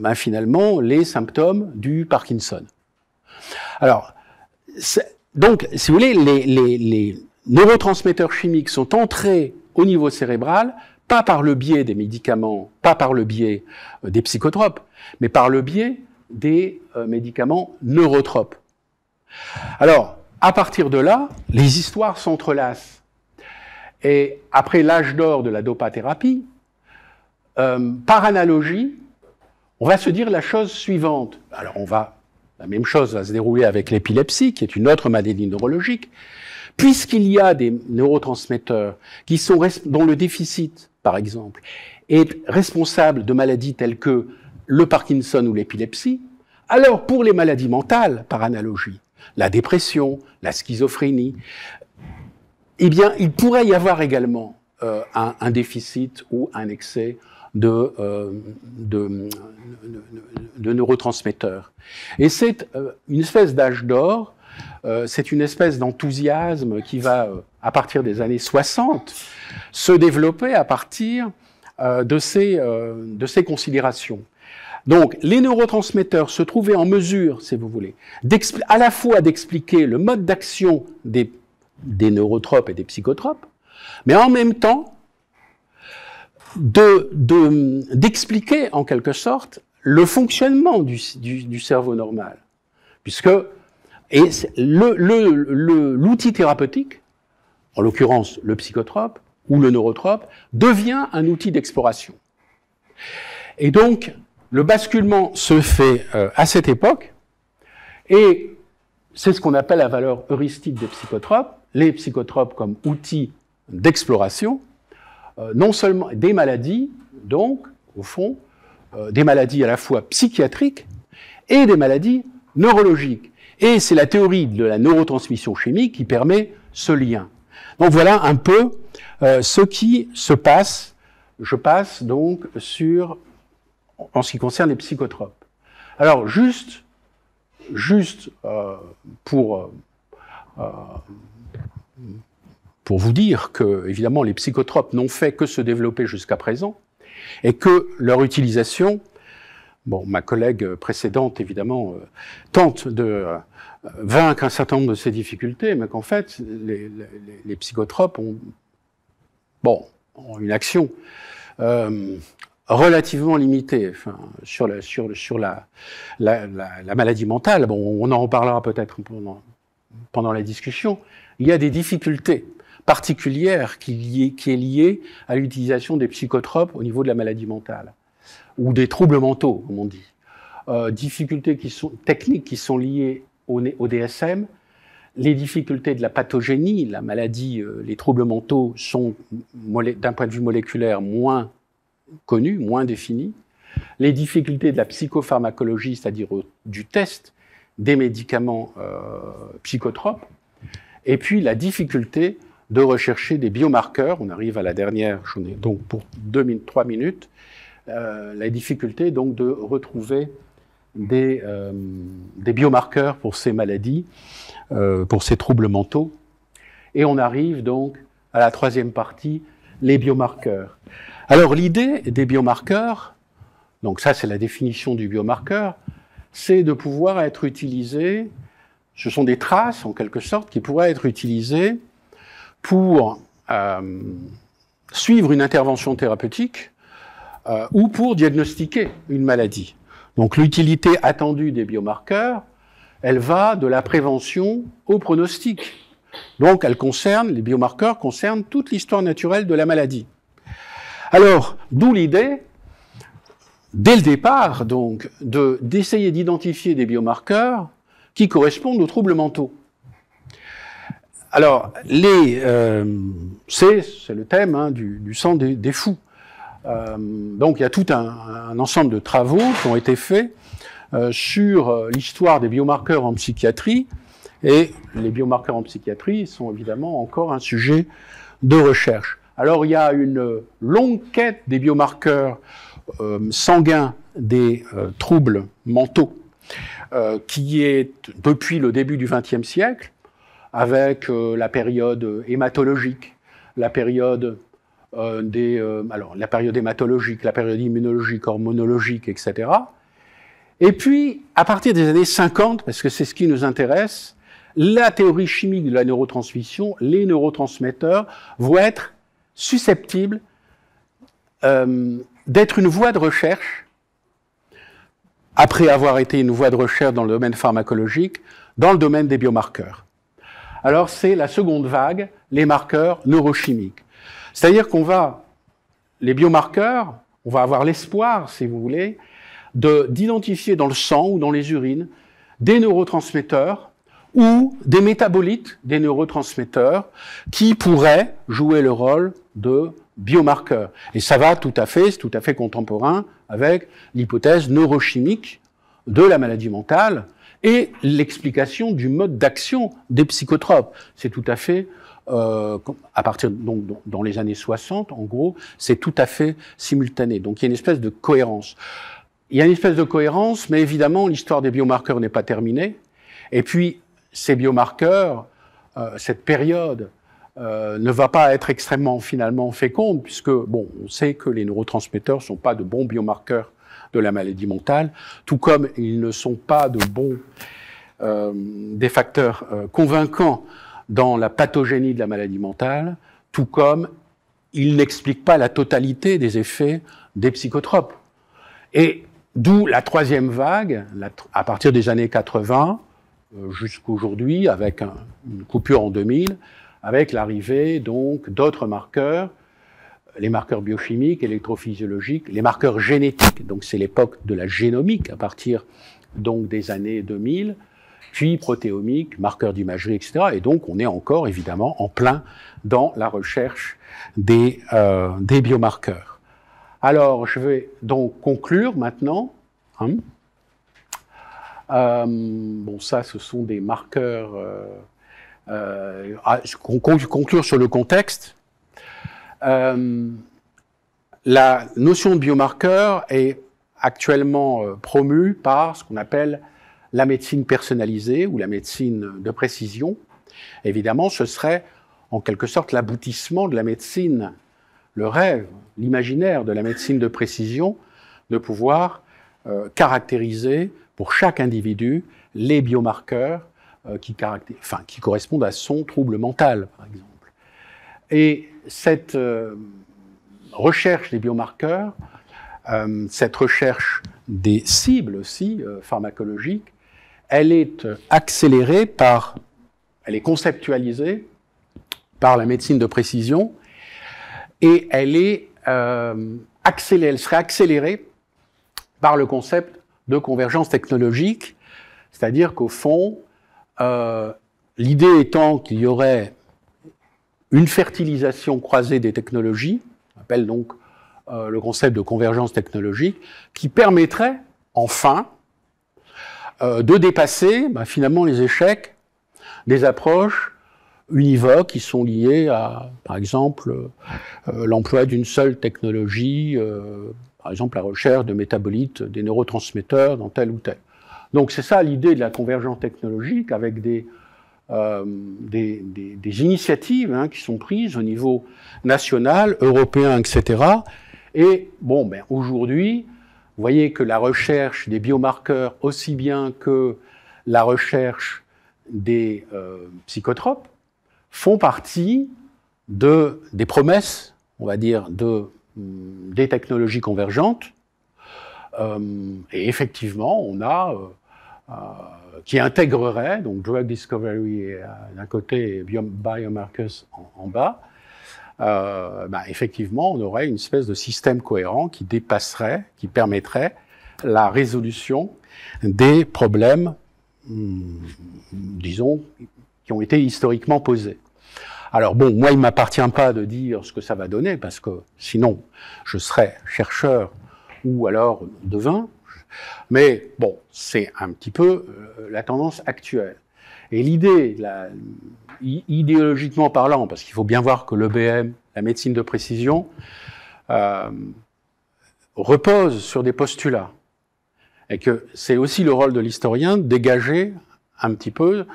ben, finalement les symptômes du Parkinson. Alors, donc, si vous voulez, les, neurotransmetteurs chimiques sont entrés au niveau cérébral, pas par le biais des médicaments, pas par le biais euh, des psychotropes, mais par le biais des euh, médicaments neurotropes. Alors, à partir de là, les histoires s'entrelacent. Et après l'âge d'or de la dopathérapie, euh, par analogie, on va se dire la chose suivante. Alors, on va la même chose va se dérouler avec l'épilepsie, qui est une autre maladie neurologique. Puisqu'il y a des neurotransmetteurs qui sont, dont le déficit, par exemple, est responsable de maladies telles que le Parkinson ou l'épilepsie, alors pour les maladies mentales, par analogie, la dépression, la schizophrénie, eh bien, il pourrait y avoir également euh, un, déficit ou un excès de, euh, neurotransmetteurs. Et c'est euh, une espèce d'âge d'or, c'est une espèce d'enthousiasme qui va, à partir des années 60, se développer à partir de, de ces considérations. Donc, les neurotransmetteurs se trouvaient en mesure, si vous voulez, à la fois d'expliquer le mode d'action des, neurotropes et des psychotropes, mais en même temps d'expliquer en quelque sorte le fonctionnement du, cerveau normal. Puisque l'outil thérapeutique, en l'occurrence le psychotrope ou le neurotrope, devient un outil d'exploration. Et donc, le basculement se fait euh, à cette époque, et c'est ce qu'on appelle la valeur heuristique des psychotropes, les psychotropes comme outils d'exploration, euh, non seulement des maladies, donc, au fond, euh, des maladies à la fois psychiatriques et des maladies neurologiques. Et c'est la théorie de la neurotransmission chimique qui permet ce lien. Donc voilà un peu ce qui se passe. Je passe donc sur en ce qui concerne les psychotropes. Alors juste, juste euh, pour, euh, euh, pour vous dire que, évidemment, les psychotropes n'ont fait que se développer jusqu'à présent, et que leur utilisation, bon, ma collègue précédente, évidemment, tente de vaincre un certain nombre de ces difficultés, mais qu'en fait, les, psychotropes ont, bon, ont une action relativement limité enfin, sur, la, sur, sur la, la, maladie mentale. Bon, on en reparlera peut-être pendant, pendant, la discussion. Il y a des difficultés particulières qui, liées, qui est à l'utilisation des psychotropes au niveau de la maladie mentale ou des troubles mentaux, comme on dit. Euh, difficultés qui sont, techniques qui sont liées au, au DSM, les difficultés de la pathogénie, la maladie, euh, les troubles mentaux sont, d'un point de vue moléculaire, moins connus moins définis les difficultés de la psychopharmacologie, c'est-à-dire euh, du test des médicaments euh, psychotropes, et puis la difficulté de rechercher des biomarqueurs. On arrive à la dernière, j'en ai donc pour deux, trois minutes, euh, la difficulté donc de retrouver des, des biomarqueurs pour ces maladies, pour ces troubles mentaux. Et on arrive donc à la troisième partie, les biomarqueurs. Alors l'idée des biomarqueurs, donc ça c'est la définition du biomarqueur, c'est de pouvoir être utilisé, ce sont des traces en quelque sorte qui pourraient être utilisées pour euh, suivre une intervention thérapeutique euh, ou pour diagnostiquer une maladie. Donc l'utilité attendue des biomarqueurs, elle va de la prévention au pronostic. Donc elle concerne, les biomarqueurs concernent toute l'histoire naturelle de la maladie. Alors, d'où l'idée, dès le départ, donc, d'essayer d'identifier des biomarqueurs qui correspondent aux troubles mentaux. Alors, euh, c'est le thème hein, du, sang des, fous. Euh, donc, il y a tout un, ensemble de travaux qui ont été faits euh, sur l'histoire des biomarqueurs en psychiatrie. Et les biomarqueurs en psychiatrie sont évidemment encore un sujet de recherche. Alors il y a une longue quête des biomarqueurs euh, sanguins des euh, troubles mentaux euh, qui est depuis le début du XXe siècle avec la période hématologique, la période des alors la période hématologique, la période immunologique, hormonologique, etc. Et puis à partir des années 50, parce que c'est ce qui nous intéresse, la théorie chimique de la neurotransmission, les neurotransmetteurs vont être susceptible euh, d'être une voie de recherche, après avoir été une voie de recherche dans le domaine pharmacologique, dans le domaine des biomarqueurs. Alors c'est la seconde vague, les marqueurs neurochimiques. C'est-à-dire qu'on va, les biomarqueurs, on va avoir l'espoir, si vous voulez, d'identifier dans le sang ou dans les urines des neurotransmetteurs ou des métabolites, des neurotransmetteurs, qui pourraient jouer le rôle de biomarqueurs. Et ça va tout à fait, c'est tout à fait contemporain avec l'hypothèse neurochimique de la maladie mentale et l'explication du mode d'action des psychotropes. C'est tout à fait euh, à partir donc dans les années 60 en gros, c'est tout à fait simultané. Donc il y a une espèce de cohérence. Il y a une espèce de cohérence, mais évidemment l'histoire des biomarqueurs n'est pas terminée. Et puis ces biomarqueurs, euh, cette période euh, ne va pas être extrêmement finalement féconde, puisque bon, on sait que les neurotransmetteurs ne sont pas de bons biomarqueurs de la maladie mentale, tout comme ils ne sont pas de bons euh, des facteurs convaincants dans la pathogénie de la maladie mentale, tout comme ils n'expliquent pas la totalité des effets des psychotropes. Et d'où la troisième vague, à partir des années 80, euh, jusqu'aujourd'hui, avec une coupure en 2000, avec l'arrivée donc d'autres marqueurs, les marqueurs biochimiques, électrophysiologiques, les marqueurs génétiques. Donc c'est l'époque de la génomique à partir donc des années 2000, puis protéomique, marqueurs d'imagerie, etc. Et donc on est encore évidemment en plein dans la recherche des, euh, des biomarqueurs. Alors je vais donc conclure maintenant. Hein. Euh, bon, ça, ce sont des marqueurs. Euh, euh, qu'on conclure sur le contexte. la notion de biomarqueur est actuellement promue par ce qu'on appelle la médecine personnalisée ou la médecine de précision. Évidemment, ce serait en quelque sorte l'aboutissement de la médecine, le rêve, l'imaginaire de la médecine de précision, de pouvoir caractériser pour chaque individu les biomarqueurs euh, qui, enfin, qui correspondent à son trouble mental, par exemple. Et cette euh, recherche des biomarqueurs, euh, cette recherche des cibles aussi pharmacologiques, elle est accélérée par, elle est conceptualisée par la médecine de précision et elle est elle serait accélérée par le concept de convergence technologique, c'est-à-dire qu'au fond, euh, l'idée étant qu'il y aurait une fertilisation croisée des technologies, on appelle donc euh, le concept de convergence technologique, qui permettrait enfin euh, de dépasser bah, finalement les échecs des approches univoques qui sont liées à, par exemple, l'emploi d'une seule technologie par exemple, la recherche de métabolites, des neurotransmetteurs dans tel ou tel. Donc c'est ça l'idée de la convergence technologique avec des, euh, initiatives hein, qui sont prises au niveau national, européen, etc. Et bon, ben, aujourd'hui, vous voyez que la recherche des biomarqueurs, aussi bien que la recherche des euh, psychotropes, font partie de, des promesses, on va dire, de Mm, des technologies convergentes. Euh, et effectivement, on a euh, euh, qui intégrerait donc drug discovery d'un côté et biomarkers en, bas. Bah, effectivement, on aurait une espèce de système cohérent qui dépasserait, qui permettrait la résolution des problèmes, mm, disons, qui ont été historiquement posés. Alors bon, moi, il m'appartient pas de dire ce que ça va donner, parce que sinon, je serais chercheur ou alors devin. Mais bon, c'est un petit peu euh, la tendance actuelle. Et l'idée, idéologiquement parlant, parce qu'il faut bien voir que l'EBM, la médecine de précision, euh, repose sur des postulats. Et que c'est aussi le rôle de l'historien de dégager un petit peu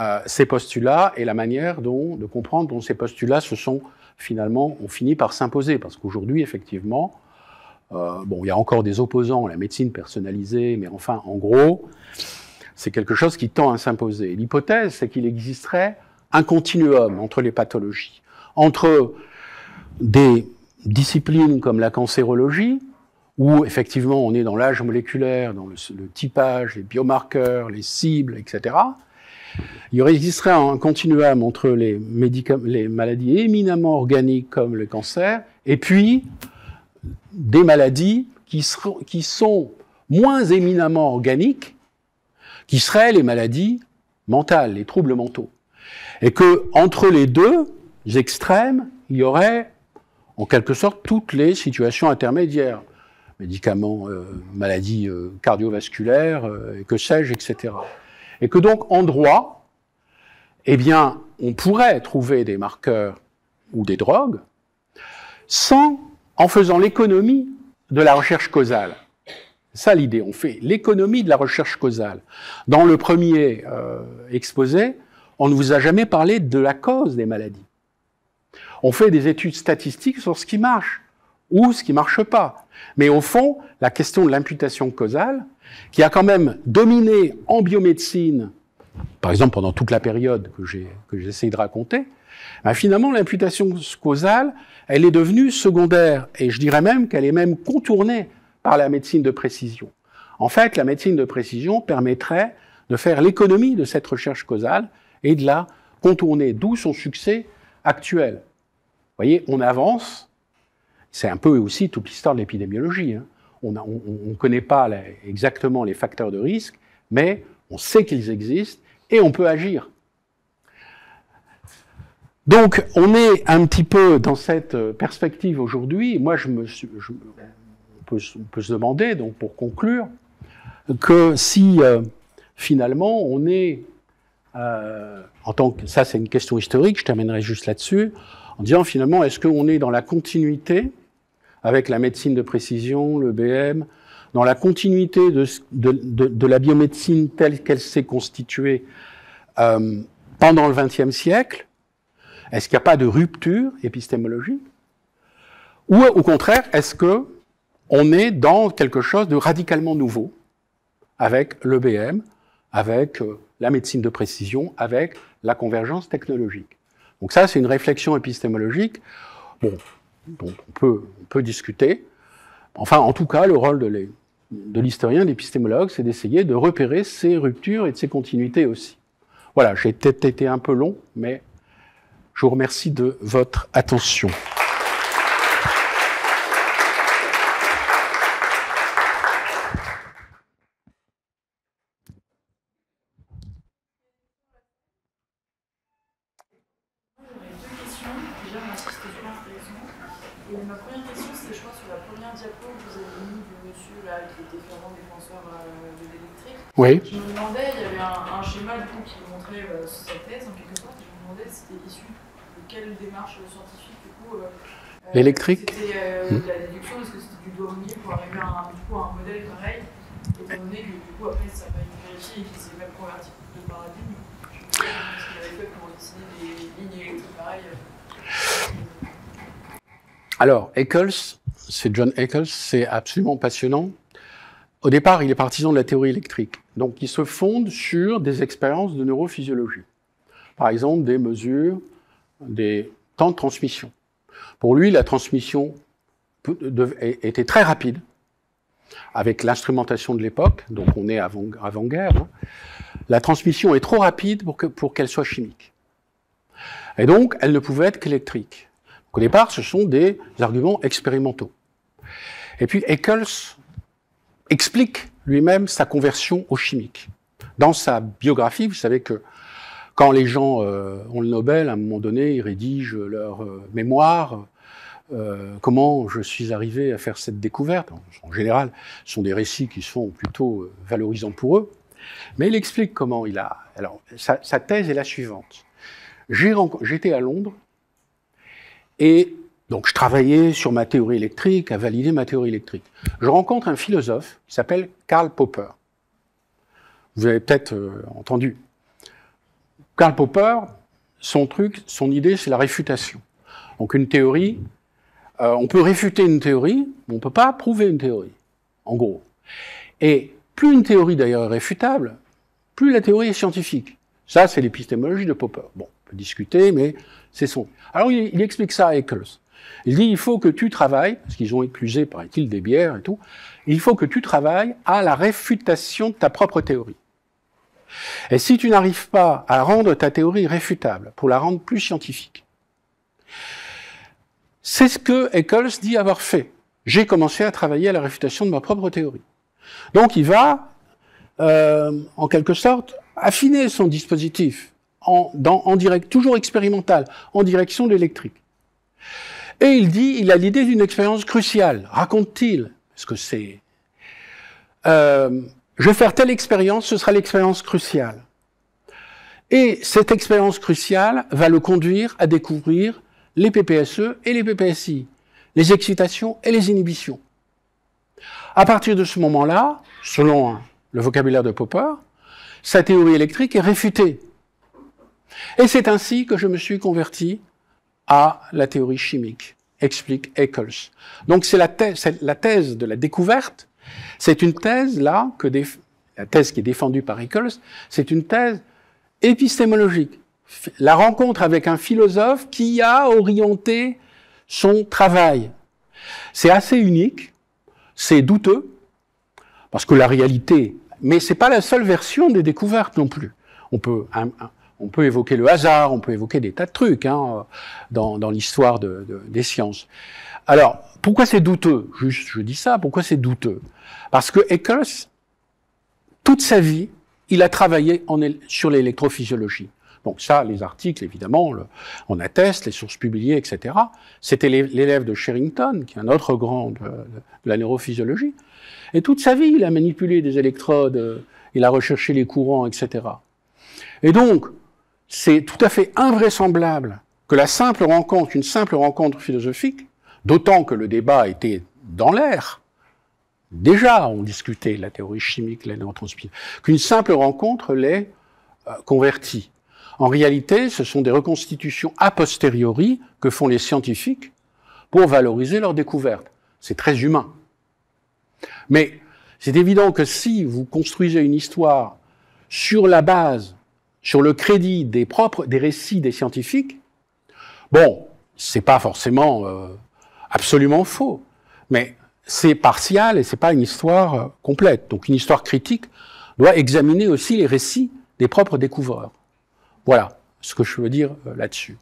euh, ces postulats et la manière dont, de comprendre dont ces postulats se sont finalement, ont fini par s'imposer. Parce qu'aujourd'hui, effectivement, euh, bon, il y a encore des opposants à la médecine personnalisée, mais enfin, en gros, c'est quelque chose qui tend à s'imposer. L'hypothèse, c'est qu'il existerait un continuum entre les pathologies, entre des disciplines comme la cancérologie, où effectivement on est dans l'âge moléculaire, dans le typage, les biomarqueurs, les cibles, etc., il existerait un continuum entre les, maladies éminemment organiques comme le cancer et puis des maladies qui, sont moins éminemment organiques, qui seraient les maladies mentales, les troubles mentaux. Et que entre les deux extrêmes, il y aurait en quelque sorte toutes les situations intermédiaires médicaments, euh, maladies euh, cardiovasculaires, euh, que sais-je, etc. Et que donc, en droit, eh bien, on pourrait trouver des marqueurs ou des drogues sans, en faisant l'économie de la recherche causale. ça l'idée, on fait l'économie de la recherche causale. Dans le premier euh, exposé, on ne vous a jamais parlé de la cause des maladies. On fait des études statistiques sur ce qui marche ou ce qui ne marche pas. Mais au fond, la question de l'imputation causale, qui a quand même dominé en biomédecine, par exemple pendant toute la période que j'ai que j'essaie de raconter, bah, finalement l'imputation causale, elle est devenue secondaire et je dirais même qu'elle est même contournée par la médecine de précision. En fait, la médecine de précision permettrait de faire l'économie de cette recherche causale et de la contourner, d'où son succès actuel. Vous voyez, on avance. C'est un peu aussi toute l'histoire de l'épidémiologie. Hein on ne connaît pas exactement les facteurs de risque, mais on sait qu'ils existent et on peut agir. Donc, on est un petit peu dans cette euh, perspective aujourd'hui. Moi, je me, on, peut, se demander, donc pour conclure, que si euh, finalement on est, euh, en tant que ça c'est une question historique, je terminerai juste là-dessus, en disant finalement est-ce qu'on est dans la continuité avec la médecine de précision, le BM, dans la continuité de, la biomédecine telle qu'elle s'est constituée euh, pendant le XXe siècle, est-ce qu'il n'y a pas de rupture épistémologique Ou au contraire, est-ce que on est dans quelque chose de radicalement nouveau avec l'EBM, avec euh, la médecine de précision, avec la convergence technologique. Donc ça, c'est une réflexion épistémologique. Bon, dont on peut, discuter. Enfin, en tout cas, le rôle de l'historien, de l'historien, l'épistémologue, c'est d'essayer de repérer ces ruptures et de ces continuités aussi. Voilà, j'ai peut-être été un peu long, mais je vous remercie de votre attention. Oui. Je me demandais, il y avait un, schéma du coup, qui montrait euh, sa thèse en quelque sorte, je me demandais si c'était issu de quelle démarche scientifique du coup. Euh, euh L'électrique C'était euh, hmm. la déduction, est-ce que c'était du Dornier pour arriver à un, du coup, un modèle pareil, étant donné que du coup après ça va être vérifié et qu'il s'est même converti de paradigme Je sais pas ce qu'il avait fait pour des lignes électriques pareilles. Alors, Eccles, c'est John Eccles, c'est absolument passionnant. Au départ, il est partisan de la théorie électrique. Donc, il se fonde sur des expériences de neurophysiologie. Par exemple, des mesures des temps de transmission. Pour lui, la transmission était très rapide, avec l'instrumentation de l'époque, donc on est avant-guerre. Hein, la transmission est trop rapide pour qu'elle pour soit chimique. Et donc, elle ne pouvait être qu'électrique. Au départ, ce sont des arguments expérimentaux. Et puis, Eccles explique lui-même sa conversion au chimique. Dans sa biographie, vous savez que quand les gens euh, ont le Nobel, à un moment donné, ils rédigent leur euh, mémoire. Euh, comment je suis arrivé à faire cette découverte En général, ce sont des récits qui sont plutôt valorisants pour eux. Mais il explique comment il a. Alors, sa, sa thèse est la suivante. J'étais à Londres et donc je travaillais sur ma théorie électrique, à valider ma théorie électrique. Je rencontre un philosophe qui s'appelle Karl Popper. Vous avez peut-être euh, entendu. Karl Popper, son truc, son idée, c'est la réfutation. Donc une théorie, euh, on peut réfuter une théorie, mais on ne peut pas prouver une théorie, en gros. Et plus une théorie d'ailleurs est réfutable, plus la théorie est scientifique. Ça, c'est l'épistémologie de Popper. Bon, on peut discuter, mais c'est son. Alors il, il explique ça à Eccles. Il dit, il faut que tu travailles, parce qu'ils ont éclusé, paraît-il, des bières et tout, il faut que tu travailles à la réfutation de ta propre théorie. Et si tu n'arrives pas à rendre ta théorie réfutable, pour la rendre plus scientifique, c'est ce que Eccles dit avoir fait. J'ai commencé à travailler à la réfutation de ma propre théorie. Donc il va, euh, en quelque sorte, affiner son dispositif en, direct, toujours expérimental, en direction de l'électrique. Et il dit, il a l'idée d'une expérience cruciale, raconte-t-il, ce que c'est... Euh, je vais faire telle expérience, ce sera l'expérience cruciale. Et cette expérience cruciale va le conduire à découvrir les PPSE et les PPSI, les excitations et les inhibitions. À partir de ce moment-là, selon le vocabulaire de Popper, sa théorie électrique est réfutée. Et c'est ainsi que je me suis converti à la théorie chimique, explique Eccles. Donc c'est la, thèse, la thèse de la découverte, c'est une thèse là, que la thèse qui est défendue par Eccles, c'est une thèse épistémologique. La rencontre avec un philosophe qui a orienté son travail. C'est assez unique, c'est douteux, parce que la réalité, mais c'est pas la seule version des découvertes non plus. On peut, on peut évoquer le hasard, on peut évoquer des tas de trucs hein, dans, l'histoire des sciences. Alors, pourquoi c'est douteux Juste, je dis ça, pourquoi c'est douteux Parce que Eccles, toute sa vie, il a travaillé sur l'électrophysiologie. Donc ça, les articles, évidemment, on atteste, les sources publiées, etc. C'était l'élève de Sherrington, qui est un autre grand de, la neurophysiologie. Et toute sa vie, il a manipulé des électrodes, euh, il a recherché les courants, etc. Et donc, c'est tout à fait invraisemblable que la simple rencontre, une simple rencontre philosophique, d'autant que le débat était dans l'air, déjà on discutait la théorie chimique, la qu'une simple rencontre l'ait euh, convertie. En réalité, ce sont des reconstitutions a posteriori que font les scientifiques pour valoriser leurs découvertes. C'est très humain. Mais c'est évident que si vous construisez une histoire sur la base sur le crédit des propres, des récits des scientifiques, bon, c'est pas forcément euh, absolument faux, mais c'est partial et c'est pas une histoire euh, complète. Donc une histoire critique doit examiner aussi les récits des propres découvreurs. Voilà ce que je veux dire euh, là-dessus.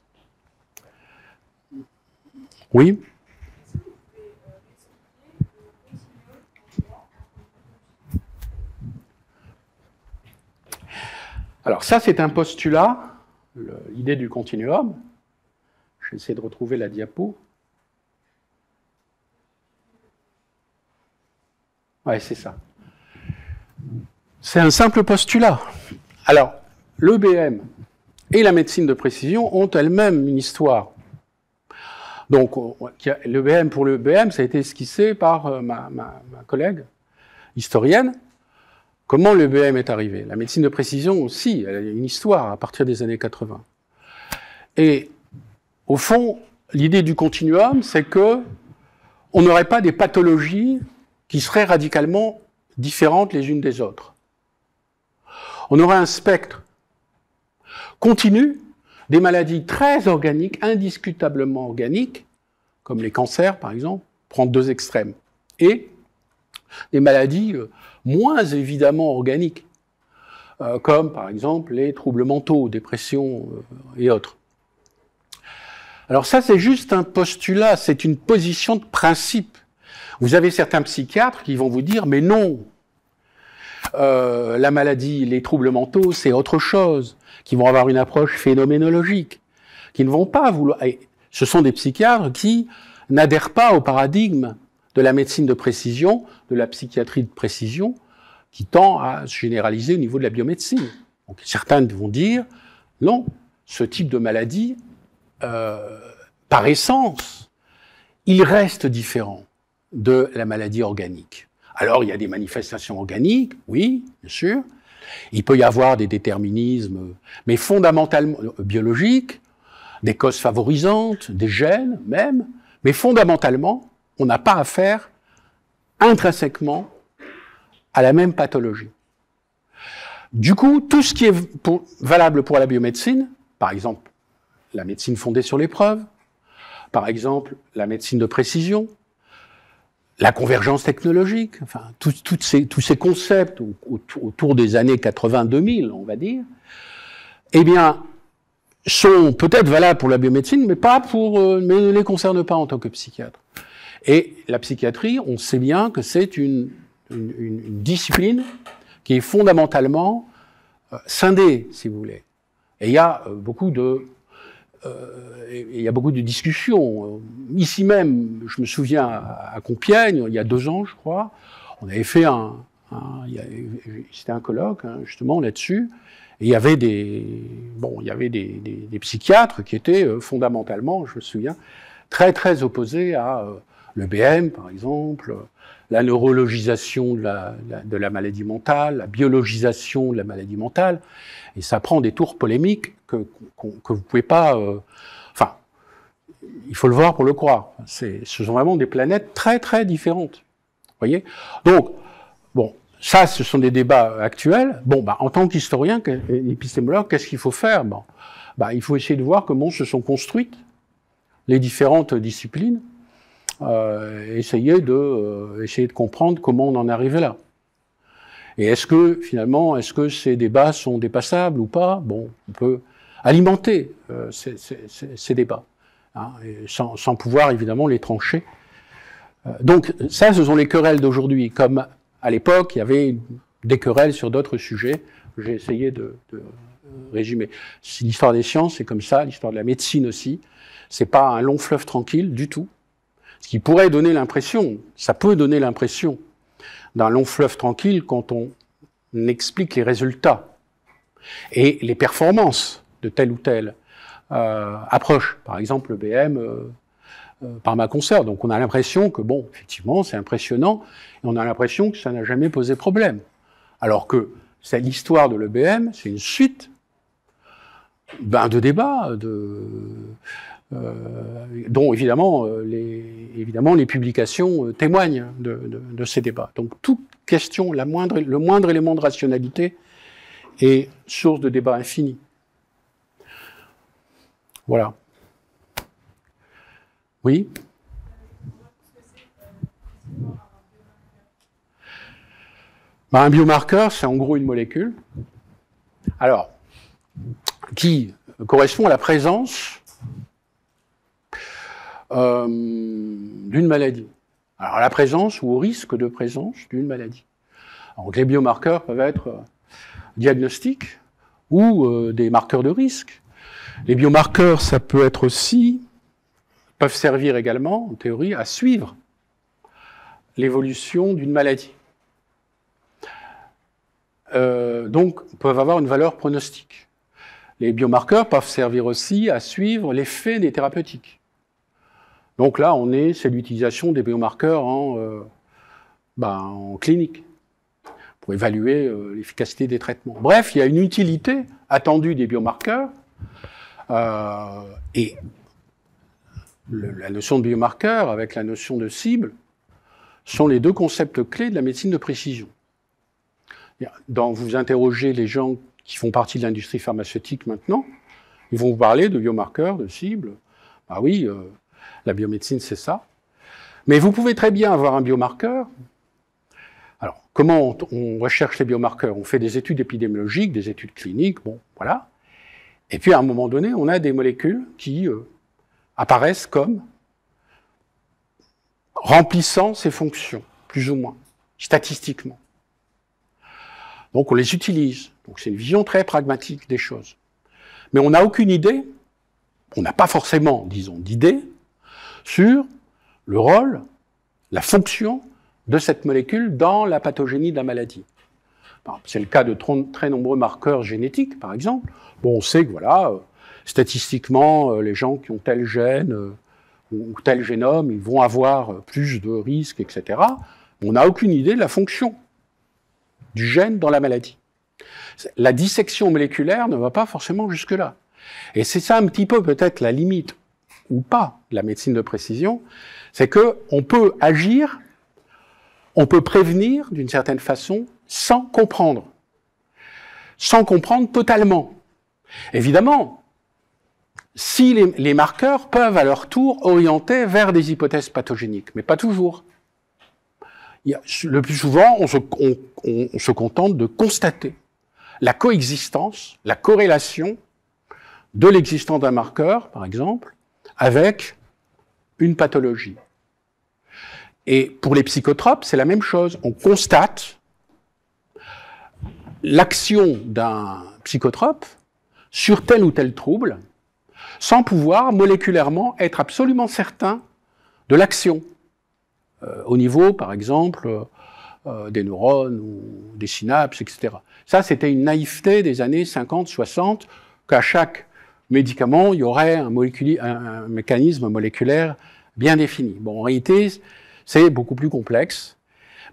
Oui Alors ça, c'est un postulat, l'idée du continuum. Je vais essayer de retrouver la diapo. Ouais, c'est ça. C'est un simple postulat. Alors, l'EBM et la médecine de précision ont elles-mêmes une histoire. Donc, l'EBM pour l'EBM, ça a été esquissé par euh, ma, ma collègue historienne. Comment le BM est arrivé La médecine de précision aussi, elle a une histoire à partir des années 80. Et au fond, l'idée du continuum, c'est que on n'aurait pas des pathologies qui seraient radicalement différentes les unes des autres. On aurait un spectre continu des maladies très organiques, indiscutablement organiques, comme les cancers par exemple, prendre deux extrêmes, et des maladies euh, moins évidemment organiques, euh, comme par exemple les troubles mentaux, dépression euh, et autres. Alors ça, c'est juste un postulat, c'est une position de principe. Vous avez certains psychiatres qui vont vous dire, mais non, euh, la maladie, les troubles mentaux, c'est autre chose, qui vont avoir une approche phénoménologique, qui ne vont pas vouloir... Et ce sont des psychiatres qui n'adhèrent pas au paradigme de la médecine de précision, de la psychiatrie de précision, qui tend à se généraliser au niveau de la biomédecine. Donc, certains vont dire, non, ce type de maladie, euh, par essence, il reste différent de la maladie organique. Alors, il y a des manifestations organiques, oui, bien sûr. Il peut y avoir des déterminismes, mais fondamentalement euh, biologiques, des causes favorisantes, des gènes même, mais fondamentalement, on n'a pas affaire intrinsèquement à la même pathologie. Du coup, tout ce qui est valable pour la biomédecine, par exemple la médecine fondée sur l'épreuve, par exemple la médecine de précision, la convergence technologique, enfin, tous ces concepts autour des années 80-2000, on va dire, eh bien, sont peut-être valables pour la biomédecine, mais euh, mais ne les concernent pas en tant que psychiatre. Et la psychiatrie, on sait bien que c'est une, discipline qui est fondamentalement euh, scindée, si vous voulez. Euh, euh, et il y a beaucoup de discussions. Ici même, je me souviens à Compiègne, il y a deux ans, je crois, on avait fait un, c'était un colloque hein, justement là-dessus, et il y avait des, bon, il y avait des, psychiatres qui étaient fondamentalement, je me souviens, très très opposés à le BM par exemple, la neurologisation de la, maladie mentale, la biologisation de la maladie mentale, et ça prend des tours polémiques que, que, que vous pouvez pas... Euh, enfin, il faut le voir pour le croire. Ce sont vraiment des planètes très très différentes. voyez Donc, bon, ça, ce sont des débats actuels. Bon, bah, en tant qu'historien, épistémologue, qu'est-ce qu'il faut faire bon, bah, Il faut essayer de voir comment se sont construites les différentes disciplines euh, essayer, de, euh, essayer de comprendre comment on en est arrivé là. Et est-ce que, finalement, est-ce que ces débats sont dépassables ou pas Bon, on peut alimenter euh, ces, ces, débats, hein, sans, sans, pouvoir, évidemment, les trancher. donc, ça, ce sont les querelles d'aujourd'hui. Comme à l'époque, il y avait des querelles sur d'autres sujets, j'ai essayé de, de résumer. L'histoire des sciences, c'est comme ça, l'histoire de la médecine aussi. C'est pas un long fleuve tranquille du tout. Ce qui pourrait donner l'impression, ça peut donner l'impression d'un long fleuve tranquille quand on explique les résultats et les performances de telle ou telle euh, approche. Par exemple, le BM euh, euh, par ma consoeur. Donc on a l'impression que, bon, effectivement, c'est impressionnant, et on a l'impression que ça n'a jamais posé problème. Alors que c'est l'histoire de l'EBM, c'est une suite ben, de débats, de, euh, dont évidemment euh, les, évidemment les publications euh, témoignent de, ces débats. Donc toute question, la moindre, le moindre élément de rationalité est source de débat infini. Voilà. Oui ben, Un biomarqueur, c'est en gros une molécule. Alors, qui correspond à la présence euh, d'une maladie. Alors la présence ou au risque de présence d'une maladie. les biomarqueurs peuvent être euh, diagnostiques ou euh, des marqueurs de risque. Les biomarqueurs, ça peut être aussi, peuvent servir également, en théorie, à suivre l'évolution d'une maladie. donc, peuvent avoir une valeur pronostique. Les biomarqueurs peuvent servir aussi à suivre l'effet des thérapeutiques. Donc là, on est, c'est l'utilisation des biomarqueurs en, euh, ben, clinique pour évaluer euh, l'efficacité des traitements. Bref, il y a une utilité attendue des biomarqueurs euh, et la notion de biomarqueur avec la notion de cible sont les deux concepts clés de la médecine de précision. Dans vous interrogez les gens qui font partie de l'industrie pharmaceutique maintenant, ils vont vous parler de biomarqueurs, de cibles. Ah oui, la biomédecine, c'est ça. Mais vous pouvez très bien avoir un biomarqueur. Alors, comment on, recherche les biomarqueurs On fait des études épidémiologiques, des études cliniques, bon, voilà. Et puis, à un moment donné, on a des molécules qui euh, apparaissent comme remplissant ces fonctions, plus ou moins, statistiquement. Donc, on les utilise. Donc, c'est une vision très pragmatique des choses. Mais on n'a aucune idée, on n'a pas forcément, disons, d'idée sur le rôle, la fonction de cette molécule dans la pathogénie de la maladie. C'est le cas de très nombreux marqueurs génétiques, par exemple. Bon, on sait que, voilà, euh, statistiquement, euh, les gens qui ont tel gène euh, ou tel génome, ils vont avoir plus de risques, etc. On n'a aucune idée de la fonction du gène dans la maladie. La dissection moléculaire ne va pas forcément jusque-là. Et c'est ça un petit peu peut-être la limite ou pas la médecine de précision, c'est que on peut agir, on peut prévenir d'une certaine façon sans comprendre, sans comprendre totalement. Évidemment, si les, marqueurs peuvent à leur tour orienter vers des hypothèses pathogéniques, mais pas toujours. Le plus souvent, on se contente de constater la coexistence, la corrélation de l'existence d'un marqueur, par exemple, avec une pathologie. Et pour les psychotropes, c'est la même chose. On constate l'action d'un psychotrope sur tel ou tel trouble sans pouvoir moléculairement être absolument certain de l'action. Euh, au niveau, par exemple, euh, euh, des neurones ou des synapses, etc. Ça, c'était une naïveté des années 50-60 qu'à chaque médicament, il y aurait un, un mécanisme moléculaire bien défini. Bon, en réalité, c'est beaucoup plus complexe.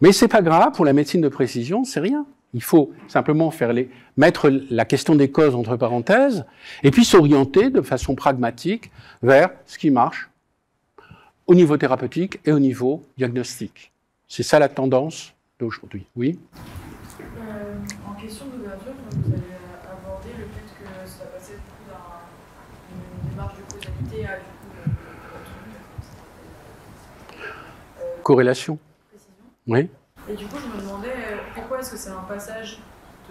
Mais c'est pas grave, pour la médecine de précision, c'est rien. Il faut simplement faire les, mettre la question des causes entre parenthèses et puis s'orienter de façon pragmatique vers ce qui marche au niveau thérapeutique et au niveau diagnostique. C'est ça la tendance d'aujourd'hui. Oui euh, En question vous avez corrélation. Oui. Et du coup, je me demandais euh, pourquoi est-ce que c'est un passage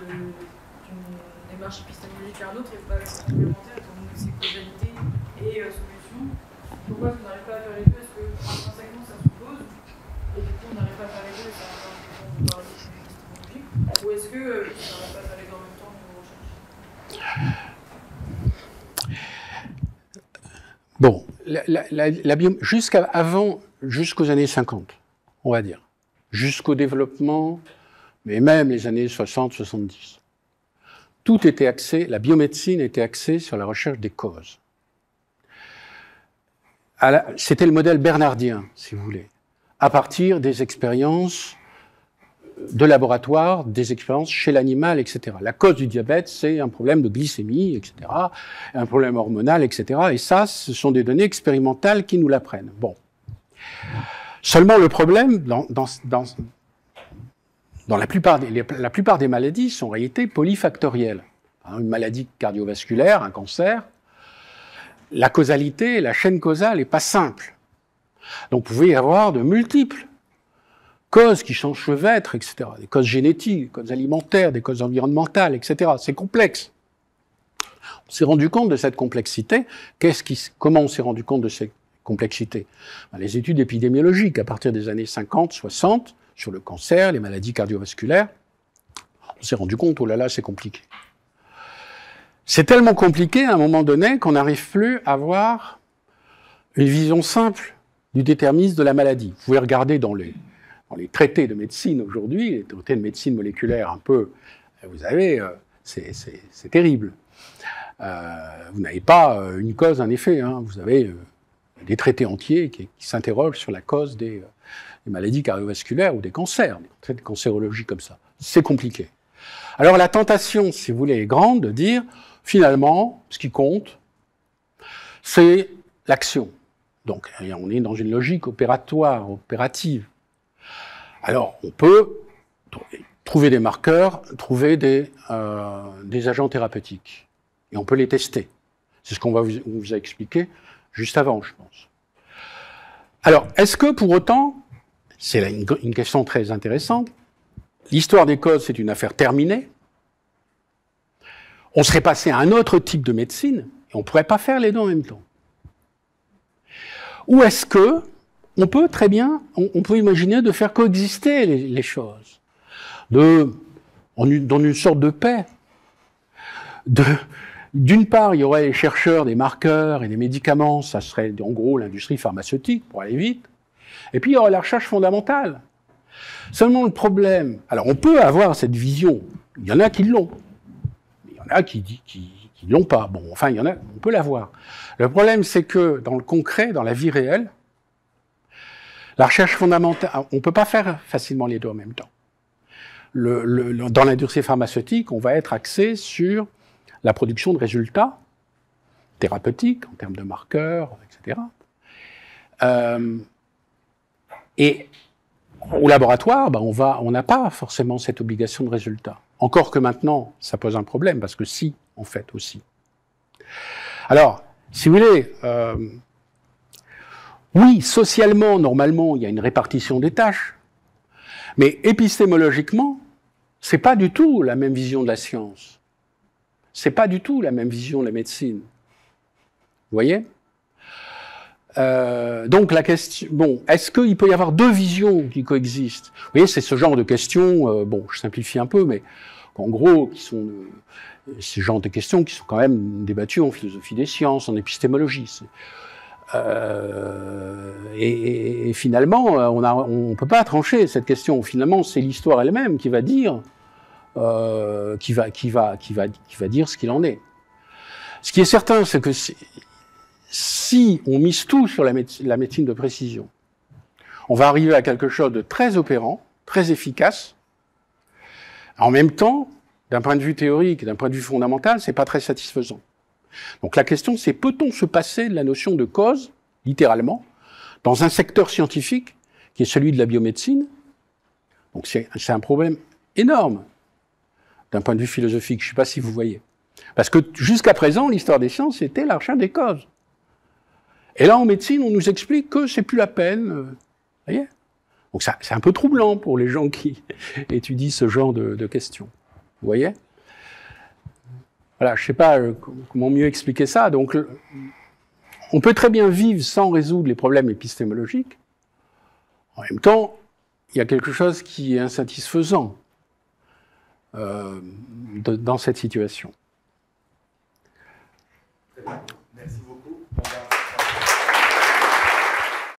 d'une démarche épistémologique à un autre et pas complémentaire, étant donné que c'est causalité et euh, solution. Pourquoi est-ce qu'on n'arrive pas à faire les deux Est-ce que intrinsèquement ça se pose Et du coup, on n'arrive pas à faire les deux et ça Ou est-ce que euh, ça n'arrive pas à faire les deux en même temps Bon, la, la, la, jusqu'avant jusqu'aux années 50, on va dire, jusqu'au développement, mais même les années 60-70. Tout était axé, la biomédecine était axée sur la recherche des causes. C'était le modèle bernardien, si vous voulez, à partir des expériences de laboratoire, des expériences chez l'animal, etc. La cause du diabète, c'est un problème de glycémie, etc., un problème hormonal, etc. Et ça, ce sont des données expérimentales qui nous l'apprennent. Bon. Seulement, le problème, dans, la, plupart des, maladies, sont en réalité polyfactorielles. Hein, une maladie cardiovasculaire, un cancer, la causalité, la chaîne causale n'est pas simple. Donc, vous pouvez y avoir de multiples causes qui s'enchevêtrent, etc. Des causes génétiques, des causes alimentaires, des causes environnementales, etc. C'est complexe. On s'est rendu compte de cette complexité. comment on s'est rendu compte de cette complexité ben, Les études épidémiologiques à partir des années 50, 60, sur le cancer, les maladies cardiovasculaires, on s'est rendu compte, oh là là, c'est compliqué. C'est tellement compliqué à un moment donné qu'on n'arrive plus à avoir une vision simple du déterminisme de la maladie. Vous pouvez regarder dans les, traités de médecine aujourd'hui, les traités de médecine moléculaire un peu, vous avez, euh, c'est terrible. Euh, vous n'avez pas euh, une cause, un effet, hein. vous avez des traités entiers qui, s'interrogent sur la cause euh, des, maladies cardiovasculaires ou des cancers, des traités cancérologie comme ça. C'est compliqué. Alors la tentation, si vous voulez, est grande de dire, finalement, ce qui compte, c'est l'action. Donc eh on est dans une logique opératoire, opérative. Alors on peut trouver des marqueurs, trouver des, euh, agents thérapeutiques. Et on peut les tester. C'est ce qu'on va vous, vous a expliqué juste avant, je pense. Alors, est-ce que pour autant, c'est une, question très intéressante, l'histoire des causes, c'est une affaire terminée On serait passé à un autre type de médecine et on ne pourrait pas faire les deux en même temps. Ou est-ce que on peut très bien, on, peut imaginer de faire coexister les, choses, de, dans une sorte de paix, de, d'une part, il y aurait les chercheurs, des marqueurs et des médicaments, ça serait en gros l'industrie pharmaceutique, pour aller vite. Et puis, il y aurait la recherche fondamentale. Seulement le problème, alors on peut avoir cette vision, il y en a qui l'ont, il y en a qui, ne l'ont pas, bon, enfin, il y en a, on peut l'avoir. Le problème, c'est que dans le concret, dans la vie réelle, la recherche fondamentale, on ne peut pas faire facilement les deux en même temps. dans l'industrie pharmaceutique, on va être axé sur la production de résultats thérapeutiques en termes de marqueurs, etc. Euh, et au laboratoire, ben, on n'a pas forcément cette obligation de résultat. Encore que maintenant, ça pose un problème parce que si, en fait, aussi. Alors, si vous voulez, euh, oui, socialement, normalement, il y a une répartition des tâches, mais épistémologiquement, c'est pas du tout la même vision de la science. C'est pas du tout la même vision de la médecine. Vous voyez euh, donc la question, bon, est-ce qu'il peut y avoir deux visions qui coexistent Vous voyez, c'est ce genre de questions. Euh, bon, je simplifie un peu, mais en gros, qui sont euh, ce genre de questions qui sont quand même débattues en philosophie des sciences, en épistémologie. et, finalement, on ne peut pas trancher cette question. Finalement, c'est l'histoire elle-même qui va dire euh, qui, va, qui, va, dire ce qu'il en est. Ce qui est certain, c'est que si, on mise tout sur la, la médecine de précision, on va arriver à quelque chose de très opérant, très efficace. En même temps, d'un point de vue théorique, d'un point de vue fondamental, c'est pas très satisfaisant. Donc la question, c'est peut-on se passer de la notion de cause, littéralement, dans un secteur scientifique qui est celui de la biomédecine Donc c'est un problème énorme d'un point de vue philosophique. Je ne sais pas si vous voyez. Parce que jusqu'à présent, l'histoire des sciences, c'était l'argent des causes. Et là, en médecine, on nous explique que c'est plus la peine. Euh, vous voyez Donc c'est un peu troublant pour les gens qui étudient ce genre de, de questions. Vous voyez Voilà, je ne sais pas euh, comment mieux expliquer ça. Donc, on peut très bien vivre sans résoudre les problèmes épistémologiques. En même temps, il y a quelque chose qui est insatisfaisant euh, dans cette situation. Merci beaucoup.